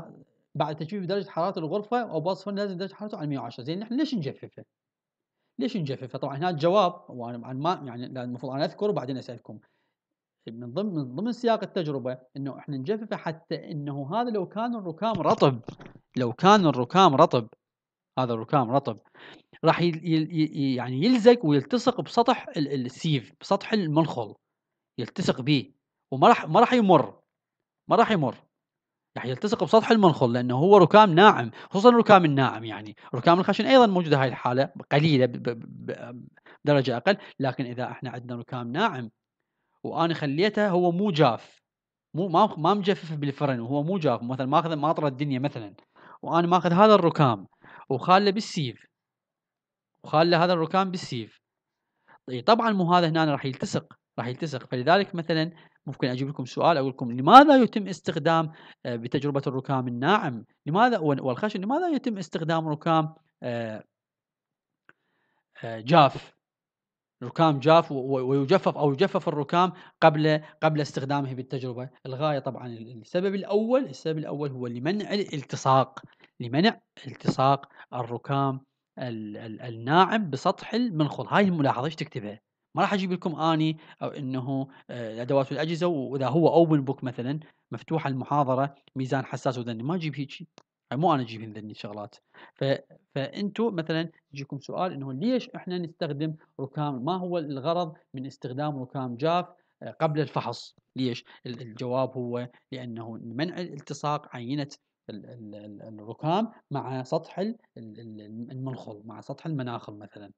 بعد تجفيف درجه حراره الغرفه او بوصف لازم درجه حرارته على 110 زين نحن ليش نجففه؟ ليش نجففه؟ طبعا هنا الجواب وانا ما يعني المفروض انا اذكره وبعدين اسالكم. من ضمن من ضمن سياق التجربه انه احنا نجففه حتى انه هذا لو كان الركام رطب لو كان الركام رطب هذا الركام رطب راح يعني يلزق ويلتصق بسطح السيف بسطح المنخل يلتصق به وما راح ما راح يمر ما راح يمر راح يعني يلتصق بسطح المنخل لانه هو ركام ناعم خصوصا الركام الناعم يعني ركام الخشن ايضا موجوده هاي الحاله قليله بدرجه اقل لكن اذا احنا عندنا ركام ناعم وانا خليته هو مو جاف مو ما ما مجفف بالفرن وهو مو جاف مثلا ماخذ ماطره الدنيا مثلا وانا ماخذ هذا الركام وخاله بالسيف وخاله هذا الركام بالسيف طبعا مو هذا هنا راح يلتصق راح يلتصق فلذلك مثلا ممكن اجيب لكم سؤال اقول لكم لماذا يتم استخدام آه، بتجربه الركام الناعم لماذا والخشن لماذا يتم استخدام ركام آه، آه، جاف ركام جاف ويجفف او يجفف الركام قبل قبل استخدامه بالتجربه الغايه طبعا السبب الاول السبب الاول هو لمنع الالتصاق لمنع التصاق الركام الناعم بسطح المنخل هاي الملاحظه ايش تكتبها ما راح اجيب لكم اني او انه آه، ادوات الاجهزه واذا هو اوبن بوك مثلا مفتوحه المحاضره ميزان حساس وذني ما اجيب هيك يعني مو انا اجيب ذني شغلات ف... فانتم مثلا يجيكم سؤال انه ليش احنا نستخدم ركام ما هو الغرض من استخدام ركام جاف آه، قبل الفحص ليش الجواب هو لانه منع التصاق عينه الركام مع سطح المنخل مع سطح المناخل مثلا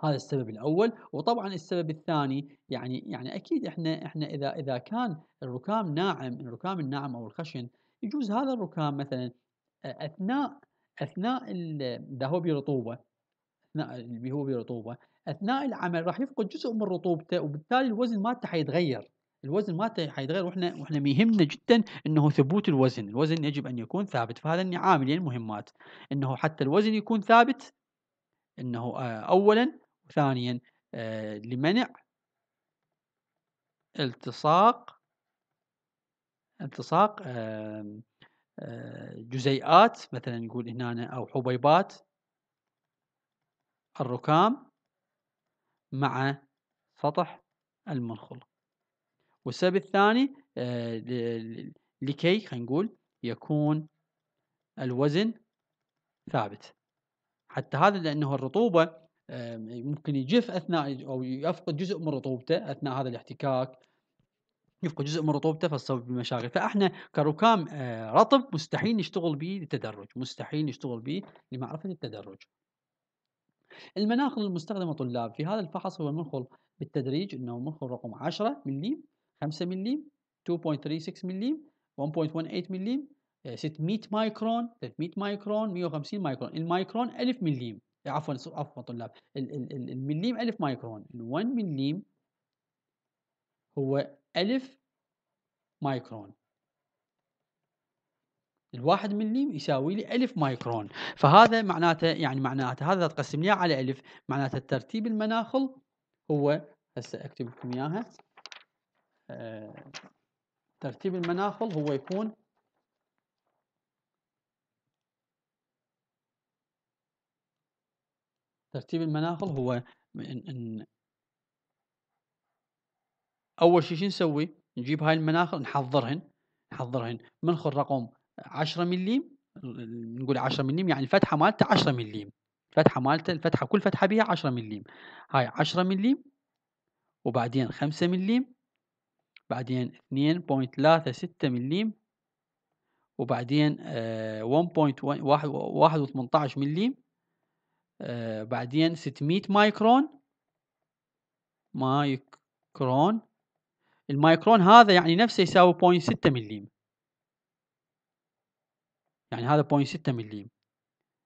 هذا السبب الاول وطبعا السبب الثاني يعني يعني اكيد احنا احنا اذا اذا كان الركام ناعم الركام الناعم او الخشن يجوز هذا الركام مثلا اثناء اثناء اذا هو برطوبه اثناء اللي هو برطوبه اثناء العمل راح يفقد جزء من رطوبته وبالتالي الوزن مالته حيتغير الوزن مالته حيتغير واحنا واحنا يهمنا جدا انه ثبوت الوزن، الوزن يجب ان يكون ثابت، فهذا عاملين يعني مهمات، انه حتى الوزن يكون ثابت انه آه، اولا وثانيا آه، لمنع التصاق التصاق آه، جزيئات مثلا نقول هنا او حبيبات الركام مع سطح المنخل والسبب الثاني آه، لكي خلينا نقول يكون الوزن ثابت حتى هذا لانه الرطوبه ممكن يجف اثناء او يفقد جزء من رطوبته اثناء هذا الاحتكاك يفقد جزء من رطوبته فتصاب بمشاكل فاحنا كركام آه، رطب مستحيل نشتغل به للتدرج مستحيل نشتغل به لمعرفه التدرج المناخل المستخدمه طلاب في هذا الفحص هو المنخل بالتدريج انه منخل رقم 10 مليم 5 مليم 2.36 مليم 1.18 مليم 600 مايكرون 300 مايكرون 150 مايكرون المايكرون 1000 مليم آه، عفوا عفوا طلاب المليم 1000 مايكرون ال1 مليم هو 1000 مايكرون الواحد مليم يساوي لي ألف مايكرون فهذا معناته يعني معناته هذا تقسم لي على ألف معناته ترتيب المناخل هو هسه أكتب لكم إياها آه، ترتيب المناخل هو يكون ترتيب المناخل هو من إن اول شيء شو نسوي؟ نجيب هاي المناخل نحضرهن نحضرهن منخل رقم 10 مليم نقول 10 مليم يعني الفتحه مالته 10 مليم الفتحه مالته الفتحه كل فتحه بها 10 مليم هاي 10 مليم وبعدين 5 مليم بعدين 2.36 مليم وبعدين 1.18 آه، مليم آه، بعدين 600 مايكرون مايكرون المايكرون هذا يعني نفسه يساوي 0.6 مليم يعني هذا 0.6 مليم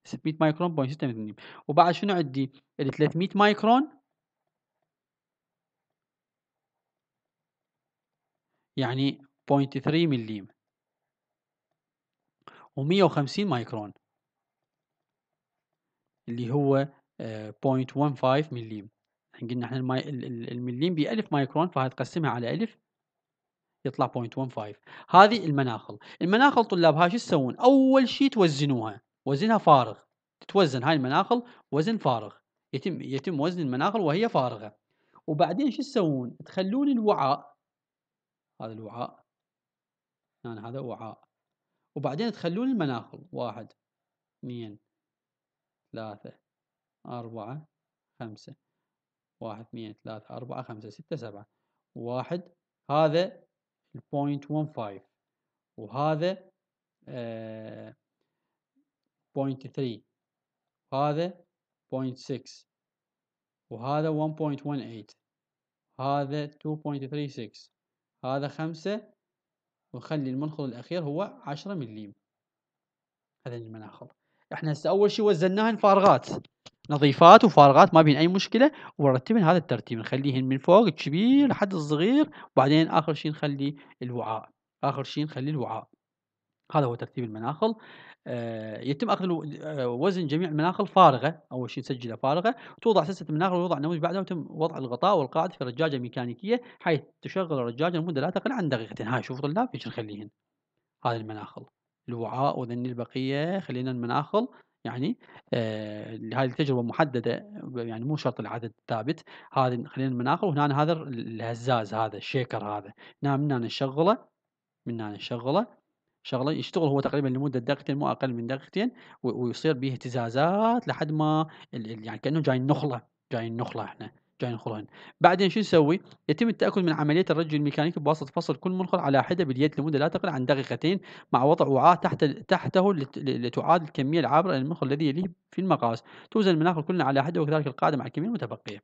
600 مايكرون 0.6 مليم وبعد شنو عندي ال 300 مايكرون يعني 0.3 مليم و150 مايكرون اللي هو 0.15 آه، مليم قلنا احنا المليم بألف مايكرون مايكرون تقسمها على ألف يطلع 0.15 هذه المناخل المناخل هاي شو تسوون اول شيء توزنوها وزنها فارغ تتوزن هاي المناخل وزن فارغ يتم يتم وزن المناخل وهي فارغه وبعدين شو تسوون تخلون الوعاء هذا الوعاء يعني هذا وعاء وبعدين تخلون المناخل واحد اثنين ثلاثة أربعة خمسة واحد اثنين ثلاثة أربعة خمسة ستة سبعة واحد هذا البوينت ون فايف وهذا بوينت آه، ثري وهذا بوينت سكس وهذا ون بوينت ون ايت هذا تو بوينت ثري سكس هذا خمسة ونخلي المنخل الأخير هو عشرة مليم هذا المناخل احنا هسه أول شيء وزناهن فارغات نظيفات وفارغات ما بين أي مشكلة ونرتبهن هذا الترتيب نخليهن من فوق الكبير لحد الصغير وبعدين آخر شيء نخلي الوعاء آخر شيء نخلي الوعاء هذا هو ترتيب المناخل آه، يتم اخذ آه، وزن جميع المناخل فارغه اول شيء تسجلها فارغه توضع سلسله المناخل ويوضع النموذج بعدها وتم وضع الغطاء والقاعد في رجاجه ميكانيكيه حيث تشغل الرجاجه لمده لا تقل عن دقيقتين هاي شوف طلاب ايش نخليهن هذه المناخل الوعاء وذني البقيه خلينا المناخل يعني آه هذه التجربه محدده يعني مو شرط العدد ثابت هذه خلينا المناخل وهنا هذا الهزاز هذا الشيكر هذا هنا من هنا نشغله من هنا نشغله شغله يشتغل هو تقريبا لمده دقيقتين مو اقل من دقيقتين ويصير به اهتزازات لحد ما يعني كانه جاي النخله جاي النخله احنا جاي النخله بعدين شو نسوي؟ يتم التاكد من عمليه الرج الميكانيكي بواسطه فصل كل منخل على حده باليد لمده لا تقل عن دقيقتين مع وضع وعاء تحت تحته لتعاد الكميه العابره للمنخل الذي يليه في المقاس توزن المناخل كلها على حده وكذلك القاعده مع الكميه المتبقيه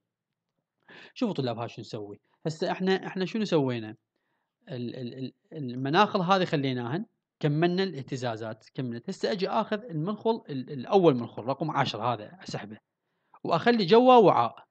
شوفوا طلاب ها شو نسوي هسه احنا احنا شنو سوينا المناخل هذه خليناهن كملنا الاهتزازات كملت هسه اجي اخذ المنخل الاول منخل رقم 10 هذا اسحبه واخلي جوا وعاء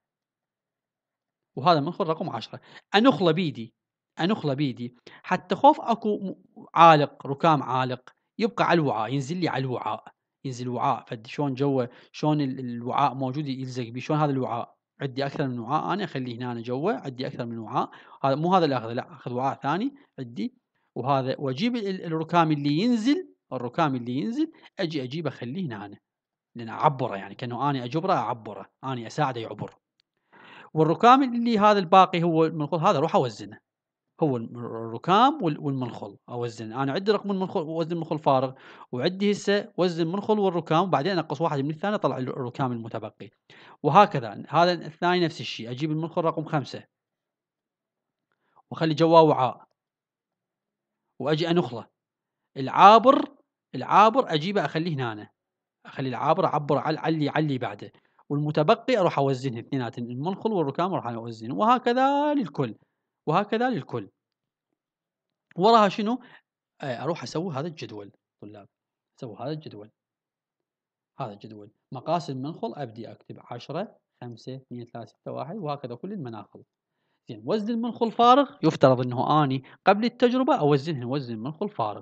وهذا منخل رقم 10 انخله بيدي انخله بيدي حتى خوف اكو عالق ركام عالق يبقى على الوعاء ينزل لي على الوعاء ينزل وعاء فد شلون جوا شلون الوعاء موجود يلزق بي شلون هذا الوعاء عندي اكثر من وعاء انا اخليه هنا جوا عندي اكثر من وعاء هذا مو هذا اللي اخذه لا اخذ وعاء ثاني عندي وهذا واجيب الركام اللي ينزل الركام اللي ينزل اجي اجيبه اخليه هنا انا لان اعبره يعني كانه اني اجبره اعبره اني اساعده يعبر والركام اللي هذا الباقي هو المنخل هذا اروح اوزنه هو الركام والمنخل اوزن انا عندي رقم المنخل وزن المنخل فارغ وعندي هسه وزن المنخل والركام وبعدين انقص واحد من الثاني طلع الركام المتبقي وهكذا هذا الثاني نفس الشيء اجيب المنخل رقم خمسة واخلي جواه وعاء واجي انخله العابر العابر اجيبه اخليه هنا اخلي العابر اعبر على علي علي بعده والمتبقي اروح اوزنه اثنينات المنخل والركام اروح اوزنه وهكذا للكل وهكذا للكل وراها شنو؟ آه، اروح اسوي هذا الجدول طلاب اسوي هذا الجدول هذا الجدول مقاس المنخل ابدي اكتب 10 5 2 3 6 1 وهكذا كل المناخل زين وزن المنخل الفارغ يفترض انه اني قبل التجربه اوزنهن وزن المنخل الفارغ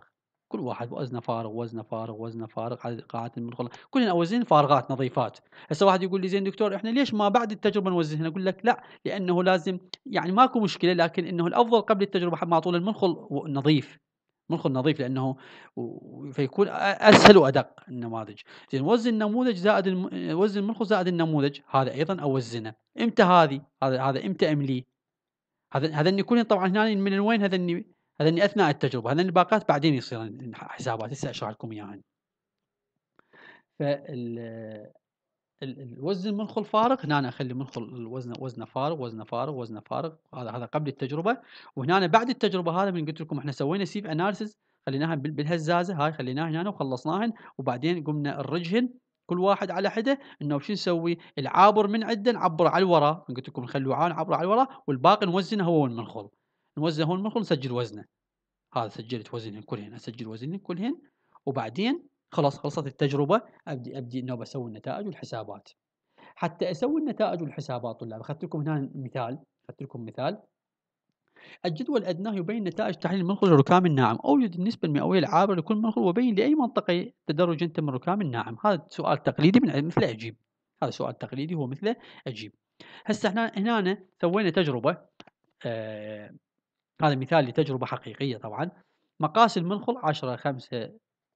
كل واحد وزنه فارغ وزنه فارغ وزنه فارغ عدد قاعات المنخل كلنا اوزن فارغات نظيفات هسه واحد يقول لي زين دكتور احنا ليش ما بعد التجربه نوزنهن اقول لك لا لانه لازم يعني ماكو مشكله لكن انه الافضل قبل التجربه مع طول المنخل نظيف منخل نظيف لانه فيكون اسهل وادق النماذج زين وزن النموذج زائد الم... وزن المنخل زائد النموذج هذا ايضا اوزنه امتى هذه هذا هذا امتى امليه هذا هذا كلهن طبعا هنا من وين هذا هذني اثناء التجربه هذا الباقات بعدين يصير حسابات هسه اشرح لكم اياها يعني. فال الوزن المنخل فارغ هنا أنا اخلي منخل الوزن وزنه فارغ وزنه فارغ وزنه فارغ هذا هذا قبل التجربه وهنا بعد التجربه هذا من قلت لكم احنا سوينا سيف اناليسيس خليناها بالهزازه هاي خليناها هنا وخلصناهن وبعدين قمنا الرجهن كل واحد على حده انه شو نسوي؟ العابر من عده نعبره على الوراء، قلت لكم نخلوه عان نعبره على الوراء والباقي نوزنه هو المنخل. نوزنه هو المنخل نسجل وزنه. هذا سجلت وزنهن كلهن، اسجل وزنهن كلهن وبعدين خلاص خلصت التجربه ابدي ابدي انه بسوي النتائج والحسابات. حتى اسوي النتائج والحسابات طلاب اخذت لكم هنا مثال، اخذت لكم مثال الجدول الأدنى يبين نتائج تحليل المنخل الركام الناعم أوجد النسبة المئوية العابرة لكل منخل وبين لأي منطقة تدرج أنت من الركام الناعم هذا سؤال تقليدي من مثل أجيب هذا سؤال تقليدي هو مثله أجيب هسه احنا هنا سوينا تجربة آه هذا مثال لتجربة حقيقية طبعا مقاس المنخل 10 5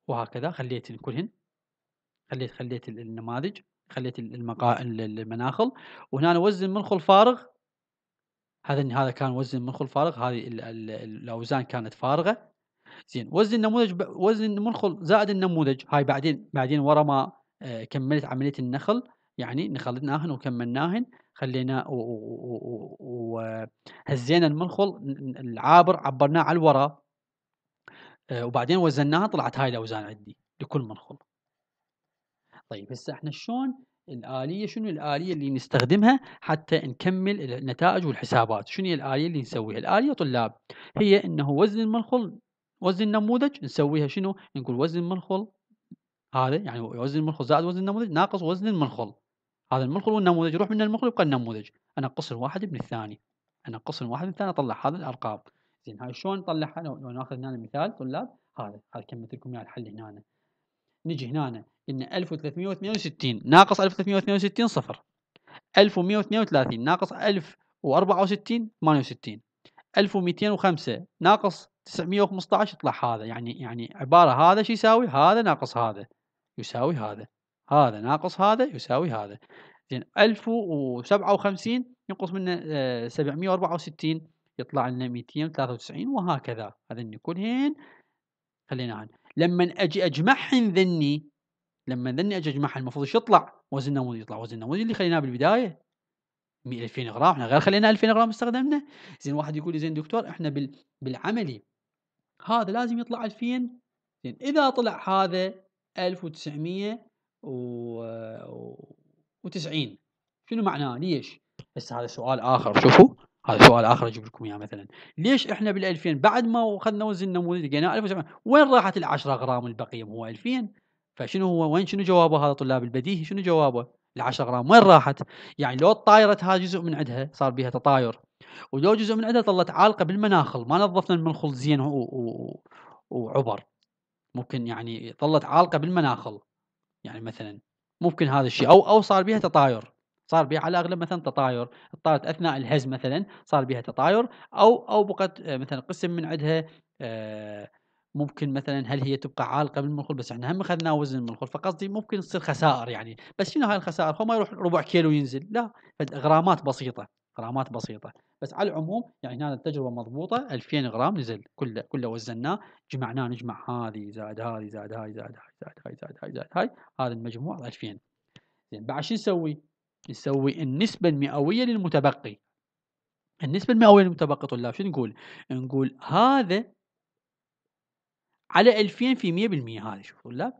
وهكذا خليت كلهن خليت خليت النماذج خليت المقا... المناخل وهنا وزن منخل فارغ هذا ان هذا كان وزن المنخ فارغ هذه الاوزان كانت فارغه زين وزن النموذج وزن المنخل زائد النموذج هاي بعدين بعدين ورا ما آه، كملت عمليه النخل يعني نخلناهن وكملناهن خلينا وهزينا المنخل العابر عبرناه على الوراء آه، وبعدين وزناها طلعت هاي الاوزان عندي لكل منخل طيب هسه احنا شلون الآلية شنو الآلية اللي نستخدمها حتى نكمل النتائج والحسابات شنو هي الآلية اللي نسويها الآلية طلاب هي أنه وزن المنخل وزن النموذج نسويها شنو نقول وزن المنخل هذا يعني وزن المنخل زائد وزن النموذج ناقص وزن المنخل هذا المنخل والنموذج يروح من المنخل يبقى النموذج انا قصر واحد من الثاني انا قصر واحد من الثاني اطلع هذا الارقام زين هاي شلون نطلعها لو ناخذ هنا المثال طلاب هذا هذا كملت لكم اياه يعني الحل هنا نجي هنا ان 1362 ناقص 1362 صفر 1132 ناقص 1064 68 1205 ناقص 915 يطلع هذا يعني يعني عبارة هذا شو يساوي هذا ناقص هذا يساوي هذا هذا ناقص هذا يساوي هذا زين 1057 ينقص منه 764 آه، يطلع لنا 293 وهكذا هذن كلهن خلينا عنه لما اجي اجمعهم ذني لما ذني اجي اجمعها المفروض ايش يطلع؟ وزن نموذج يطلع وزن نموذج اللي خليناه بالبدايه 2000 غرام احنا غير خلينا 2000 غرام استخدمنا زين واحد يقول لي زين دكتور احنا بال... بالعملي هذا لازم يطلع 2000 زين اذا طلع هذا 1990 شنو معناه ليش بس هذا سؤال اخر شوفوا هذا سؤال اخر اجيب لكم اياه مثلا ليش احنا بال 2000 بعد ما اخذنا وزن النموذج لقينا 1700 وين راحت ال 10 غرام البقيه هو 2000 فشنو هو وين شنو جوابه هذا طلاب البديهي شنو جوابه ال 10 غرام وين راحت يعني لو طايرت هذا جزء من عندها صار بها تطاير ولو جزء من عندها ظلت عالقه بالمناخل ما نظفنا المنخل زين و... و... وعبر ممكن يعني ظلت عالقه بالمناخل يعني مثلا ممكن هذا الشيء او او صار بها تطاير صار بها على الاغلب مثلا تطاير الطارت اثناء الهز مثلا صار بها تطاير او او بقت آه، مثلا قسم من عندها آه، ممكن مثلا هل هي تبقى عالقه بالمنخول بس احنا هم اخذنا وزن المنخل فقصدي ممكن تصير خسائر يعني بس شنو هاي الخسائر هو ما يروح ربع كيلو ينزل لا غرامات بسيطه غرامات بسيطه بس على العموم يعني هنا التجربه مضبوطه 2000 غرام نزل كله كله وزناه جمعناه نجمع هذه زائد هذه زائد هاي زائد هاي زائد هاي زائد هاي زائد هاي هذا المجموع 2000 زين بعد شو نسوي؟ نسوي النسبة المئوية للمتبقي النسبة المئوية للمتبقي طلاب شو نقول؟ نقول هذا على 2000 في 100% هذا شوف طلاب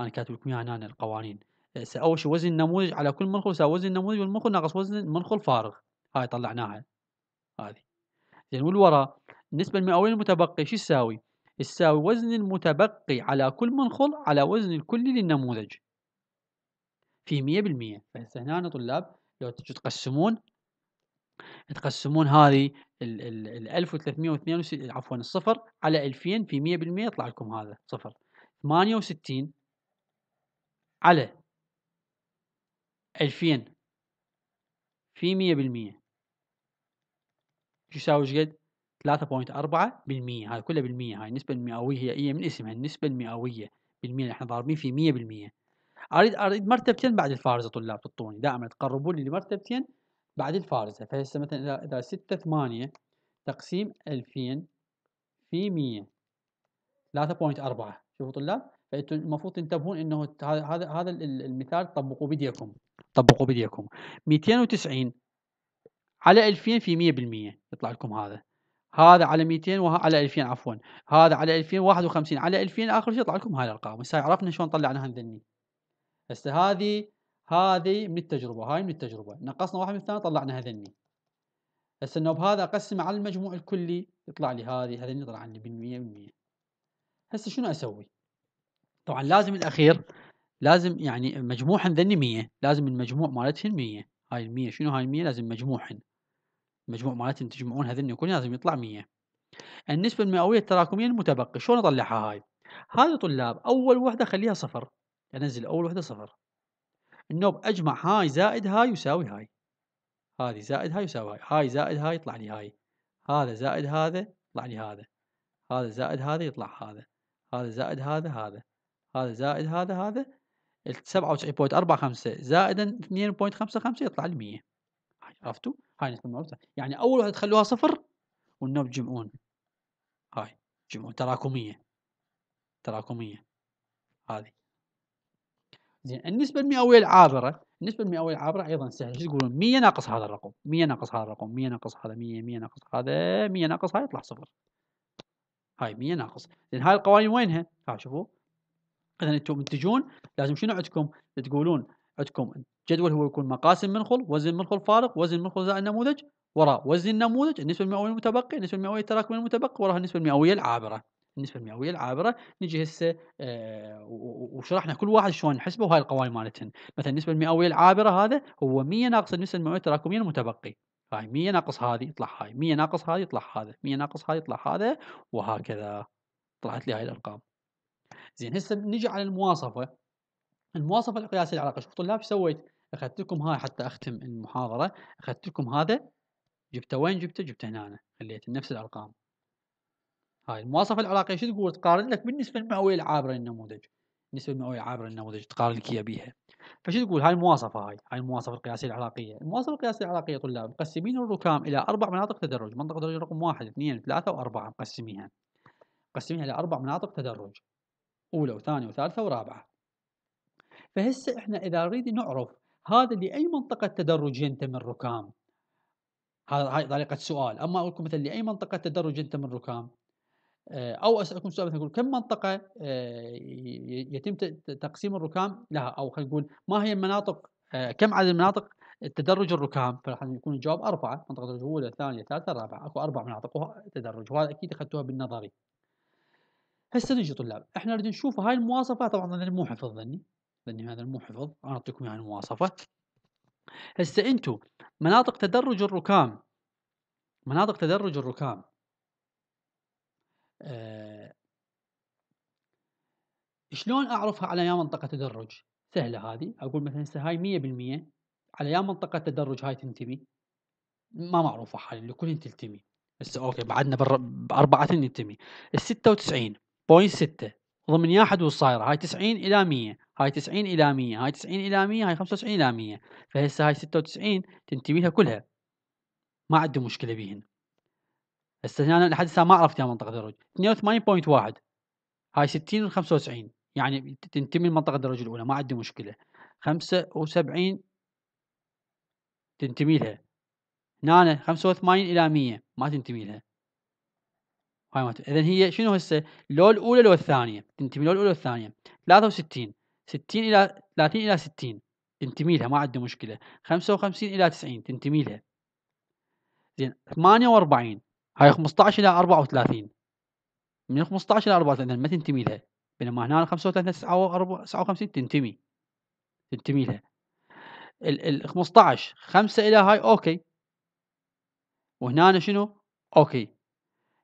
انا كاتب لكم اياها هنا القوانين اول شيء وزن النموذج على كل منخل يساوي وزن النموذج والمنخل ناقص وزن المنخل فارغ هاي طلعناها هذه زين والوراء النسبة المئوية للمتبقي شو تساوي؟ تساوي وزن المتبقي على كل منخل على وزن الكلي للنموذج في 100% فهسه هنا طلاب لو تجوا تقسمون تقسمون هذه ال 1362 عفوا الصفر على 2000 في 100% يطلع لكم هذا صفر 68 على 2000 في 100% يساوي ايش قد؟ 3.4% هذا كله بالمية هاي النسبة المئوية هي إيه؟ من اسمها النسبة المئوية بالمية احنا ضاربين في 100% اريد اريد مرتبتين بعد الفارزه طلاب تعطوني دائما تقربوا لي لمرتبتين بعد الفارزه فهسه مثلا اذا 6 8 تقسيم 2000 في 100 3.4 شوفوا طلاب فانتم المفروض تنتبهون انه هذا هذا المثال طبقوا بديكم طبقوا بديكم 290 على 2000 في 100% يطلع لكم هذا هذا على 200 على 2000 عفوا هذا على 2051 على 2000 اخر شيء يطلع لكم هاي الارقام هسه عرفنا شلون طلعناها هذني هسه هذه هذه من التجربه هاي من التجربه نقصنا واحد من الثاني طلعنا هذني هسه انه بهذا اقسم على المجموع الكلي يطلع لي هذه هذني طلع لي بالمية بالمية هسه شنو اسوي؟ طبعا لازم الاخير لازم يعني مجموع ذني 100 لازم المجموع مالتهن 100 هاي ال 100 شنو هاي ال 100 لازم مجموعهن المجموع مالتهن تجمعون هذني كلهن لازم يطلع 100 النسبة المئوية التراكمية المتبقي شلون اطلعها هاي؟ هذه طلاب اول وحدة خليها صفر انزل أول وحدة صفر النوب أجمع هاي زائد هاي يساوي هاي هذه زائد هاي يساوي هاي هاي زائد هاي يطلع لي هاي هذا زائد هذا يطلع لي هذا هذا زائد هذا يطلع هذا هذا زائد هذا هذا هذا زائد هذا هذا 97.45 زائدا 2.55 يطلع لي 100 عرفتوا؟ هاي يعني اول وحده تخلوها صفر والنوب تجمعون هاي جمعون تراكميه تراكميه هذه زين النسبه المئويه العابره النسبه المئويه العابره ايضا سهله شو تقولون 100 ناقص هذا الرقم 100 ناقص هذا الرقم 100 ناقص هذا 100 100 ناقص هذا 100 ناقص هذا يطلع صفر هاي 100 ناقص زين هاي القوانين وينها؟ ها شوفوا اذا انتم منتجون لازم شنو عندكم؟ تقولون عندكم جدول هو يكون مقاسم منخل وزن منخل فارق وزن منخل زائد نموذج وراء وزن النموذج النسبه المئويه المتبقيه النسبه المئويه التراكميه المتبقيه وراها النسبه المئويه العابره النسبه المئويه العابره نجي هسه آه وشرحنا كل واحد شلون نحسبه وهاي القوائم مالتهن مثلا النسبه المئويه العابره هذا هو 100 ناقص النسبه المئويه التراكميه المتبقي هاي 100 ناقص هذه يطلع هاي 100 ناقص هذه يطلع هذا 100 ناقص هذه يطلع هذا وهكذا طلعت لي هاي الارقام زين هسه نجي على المواصفه المواصفه القياسيه للعلاقه شوف طلاب سويت اخذت لكم هاي حتى اختم المحاضره اخذت لكم هذا جبته وين جبته جبته هنا خليت نفس الارقام هاي المواصفه العراقيه شو تقول تقارن لك بالنسبه المئويه العابره للنموذج النسبه المئويه العابره للنموذج تقارن لك اياها بيها فشو تقول هاي المواصفه هاي هاي المواصفه القياسيه العراقيه المواصفه القياسيه العراقيه طلاب مقسمين الركام الى اربع مناطق تدرج منطقه تدرج رقم واحد اثنين ثلاثه واربعه مقسميها مقسمينها الى اربع مناطق تدرج اولى وثانيه وثالثه ورابعه فهسه احنا اذا نريد نعرف هذا لاي منطقه تدرج ينتمي الركام هاي طريقة سؤال، أما أقول لكم مثلا لأي منطقة تدرج ينتمي الركام؟ آه، او اسالكم سؤال مثلا كم منطقه آه، يتم تقسيم الركام لها او خلينا نقول ما هي المناطق آه، كم عدد المناطق تدرج الركام فراح يكون الجواب اربعه منطقه الاولى الثانيه الثالثه الرابعه اكو اربع مناطق تدرج وهذا اكيد اخذتوها بالنظري هسه نجي طلاب احنا نريد نشوف هاي المواصفه طبعا انا مو حفظ ظني ظني هذا مو حفظ انا اعطيكم اياها يعني المواصفه هسه انتم مناطق تدرج الركام مناطق تدرج الركام آه، شلون اعرفها على يا منطقه تدرج؟ سهله هذه اقول مثلا هسه هاي 100% على يا منطقه تدرج هاي تنتمي ما معروفه حاليا لكل تلتمي هسه اوكي بعدنا باربعه ننتمي ال 96.6 ضمن يا حد والصايره هاي 90 الى 100 هاي 90 الى 100 هاي 90 الى 100 هاي 95 الى 100 فهسه هاي 96 تنتمي لها كلها ما عندي مشكله بيهن هسه انا لحد هسه ما عرفت يا منطقه الدرج 82.1 هاي 60 و 95 يعني تنتمي لمنطقه الدرج الاولى ما عندي مشكله 75 تنتمي لها هنا 85 الى 100 ما تنتمي لها هاي ما اذا هي شنو هسه لو الاولى لو الثانيه تنتمي لو الاولى والثانيه 63 60 الى 30 الى 60 تنتمي لها ما عندي مشكله 55 الى 90 تنتمي لها زين 48 هاي 15 الى 34 من 15 الى 34 يعني ما تنتمي لها بينما هنا 35 الى 59 تنتمي تنتمي لها ال 15 5 الى هاي اوكي وهنا شنو اوكي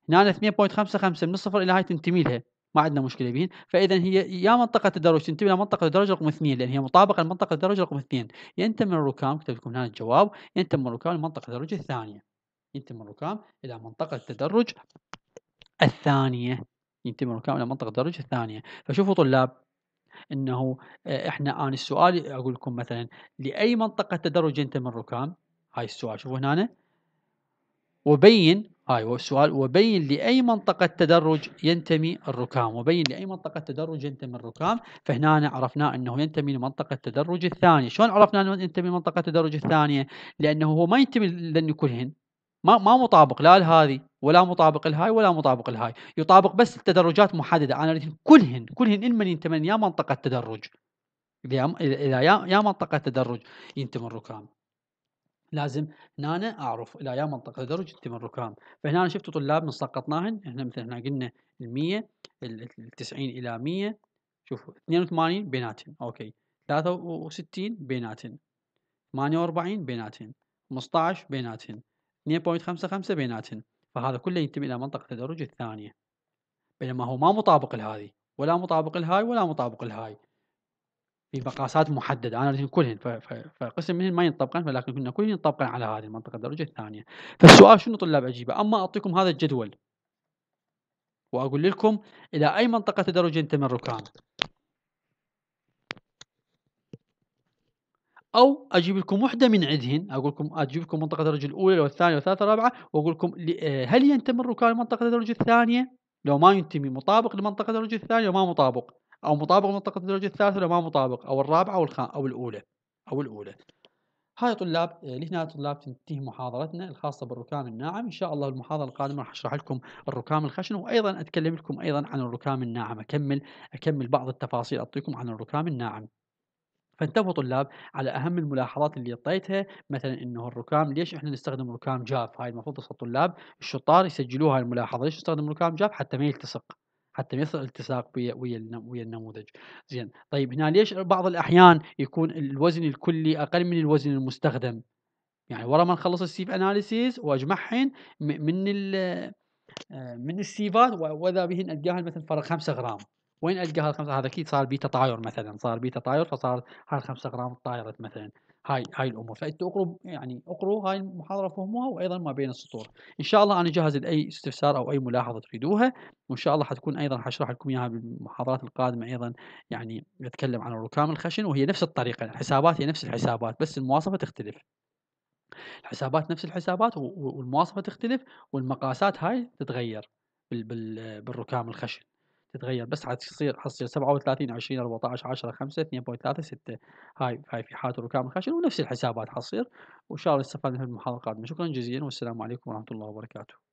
هنا 2.55 من الصفر الى هاي تنتمي لها ما عندنا مشكله بهن فاذا هي يا منطقه الدرج تنتمي الى منطقه الدرج رقم 2 لان هي مطابقه لمنطقه الدرج رقم 2 ينتمي من الركام كتبت لكم هنا الجواب ينتمي من الركام لمنطقه الدرج الثانيه ينتمي الركام إلى منطقة التدرج الثانية ينتمي الركام إلى منطقة التدرج الثانية فشوفوا طلاب انه آه، احنا انا السؤال اقول لكم مثلا لاي منطقه تدرج ينتمي الركام؟ هاي السؤال شوفوا هنا وبين هاي هو السؤال وبين لاي منطقه تدرج ينتمي الركام وبين لاي منطقه تدرج ينتمي الركام فهنا عرفنا انه ينتمي لمنطقه التدرج الثانيه شلون عرفنا انه ينتمي لمنطقه التدرج الثانيه لانه هو ما ينتمي للنكلهن ما ما مطابق لا لهذه ولا مطابق لهاي ولا مطابق لهاي يطابق بس التدرجات محدده انا اريد كلهن كلهن ان من ينتمن يا منطقه تدرج الى يا يا منطقه تدرج ينتمي الركام لازم هنا اعرف الى يا منطقه تدرج ينتمي الركام فهنا شفتوا طلاب من سقطناهن احنا مثلا هنا قلنا ال 100 ال 90 الى 100 شوفوا 82 بيناتهم اوكي 63 بيناتهم 48 بيناتهم 15 بيناتهم 2.55 بيناتهن فهذا كله ينتمي إلى منطقة الدرجة الثانية بينما هو ما مطابق لهذه ولا مطابق لهاي ولا مطابق لهاي في مقاسات محدده انا اريد كلهن فقسم منهن ما ينطبقن ولكن كنا كلهن ينطبقن على هذه المنطقه الدرجه الثانيه فالسؤال شنو طلاب اجيبه اما اعطيكم هذا الجدول واقول لكم الى اي منطقه درجه ينتمي الركام او اجيب لكم وحده من عندهن اقول لكم اجيب لكم منطقه الدرجه الاولى والثانيه والثالثه والرابعه واقول لكم آه، هل ينتمي الركام لمنطقه الدرجه الثانيه؟ لو ما ينتمي مطابق لمنطقه الدرجه الثانيه وما مطابق او مطابق لمنطقه الدرجه الثالثه ولا ما مطابق او الرابعه او الخام او الاولى او الاولى هاي طلاب آه، لهنا طلاب تنتهي محاضرتنا الخاصة بالركام الناعم إن شاء الله المحاضرة القادمة راح أشرح لكم الركام الخشن وأيضا أتكلم لكم أيضا عن الركام الناعم أكمل أكمل بعض التفاصيل أعطيكم عن الركام الناعم فانتبهوا طلاب على اهم الملاحظات اللي اعطيتها مثلا انه الركام ليش احنا نستخدم ركام جاف هاي المفروض الطلاب الشطار يسجلوها الملاحظه ليش نستخدم ركام جاف حتى ما يلتصق حتى ما يصير التصاق ويا ويا النموذج زين طيب هنا ليش بعض الاحيان يكون الوزن الكلي اقل من الوزن المستخدم يعني ورا ما نخلص السيف اناليسيز واجمعهن من آه، من السيفات واذا بهن القاهن مثلا فرق 5 غرام وين القى هالخمسه هذا اكيد صار بيه تطاير مثلا صار بيه تطاير فصار هالخمسة غرام طايرت مثلا هاي هاي الامور فانتوا اقروا يعني اقروا هاي المحاضره فهموها وايضا ما بين السطور ان شاء الله انا جاهز لاي استفسار او اي ملاحظه تريدوها وان شاء الله حتكون ايضا حشرح لكم اياها بالمحاضرات القادمه ايضا يعني نتكلم عن الركام الخشن وهي نفس الطريقه الحسابات هي نفس الحسابات بس المواصفه تختلف الحسابات نفس الحسابات والمواصفه تختلف والمقاسات هاي تتغير بالركام الخشن تتغير بس حتصير حتصير 37 20 14 10 5 2.3 6 هاي هاي في حاله الركام الخشن ونفس الحسابات حتصير وان شاء الله استفدنا من المحاضره القادمه شكرا جزيلا والسلام عليكم ورحمه الله وبركاته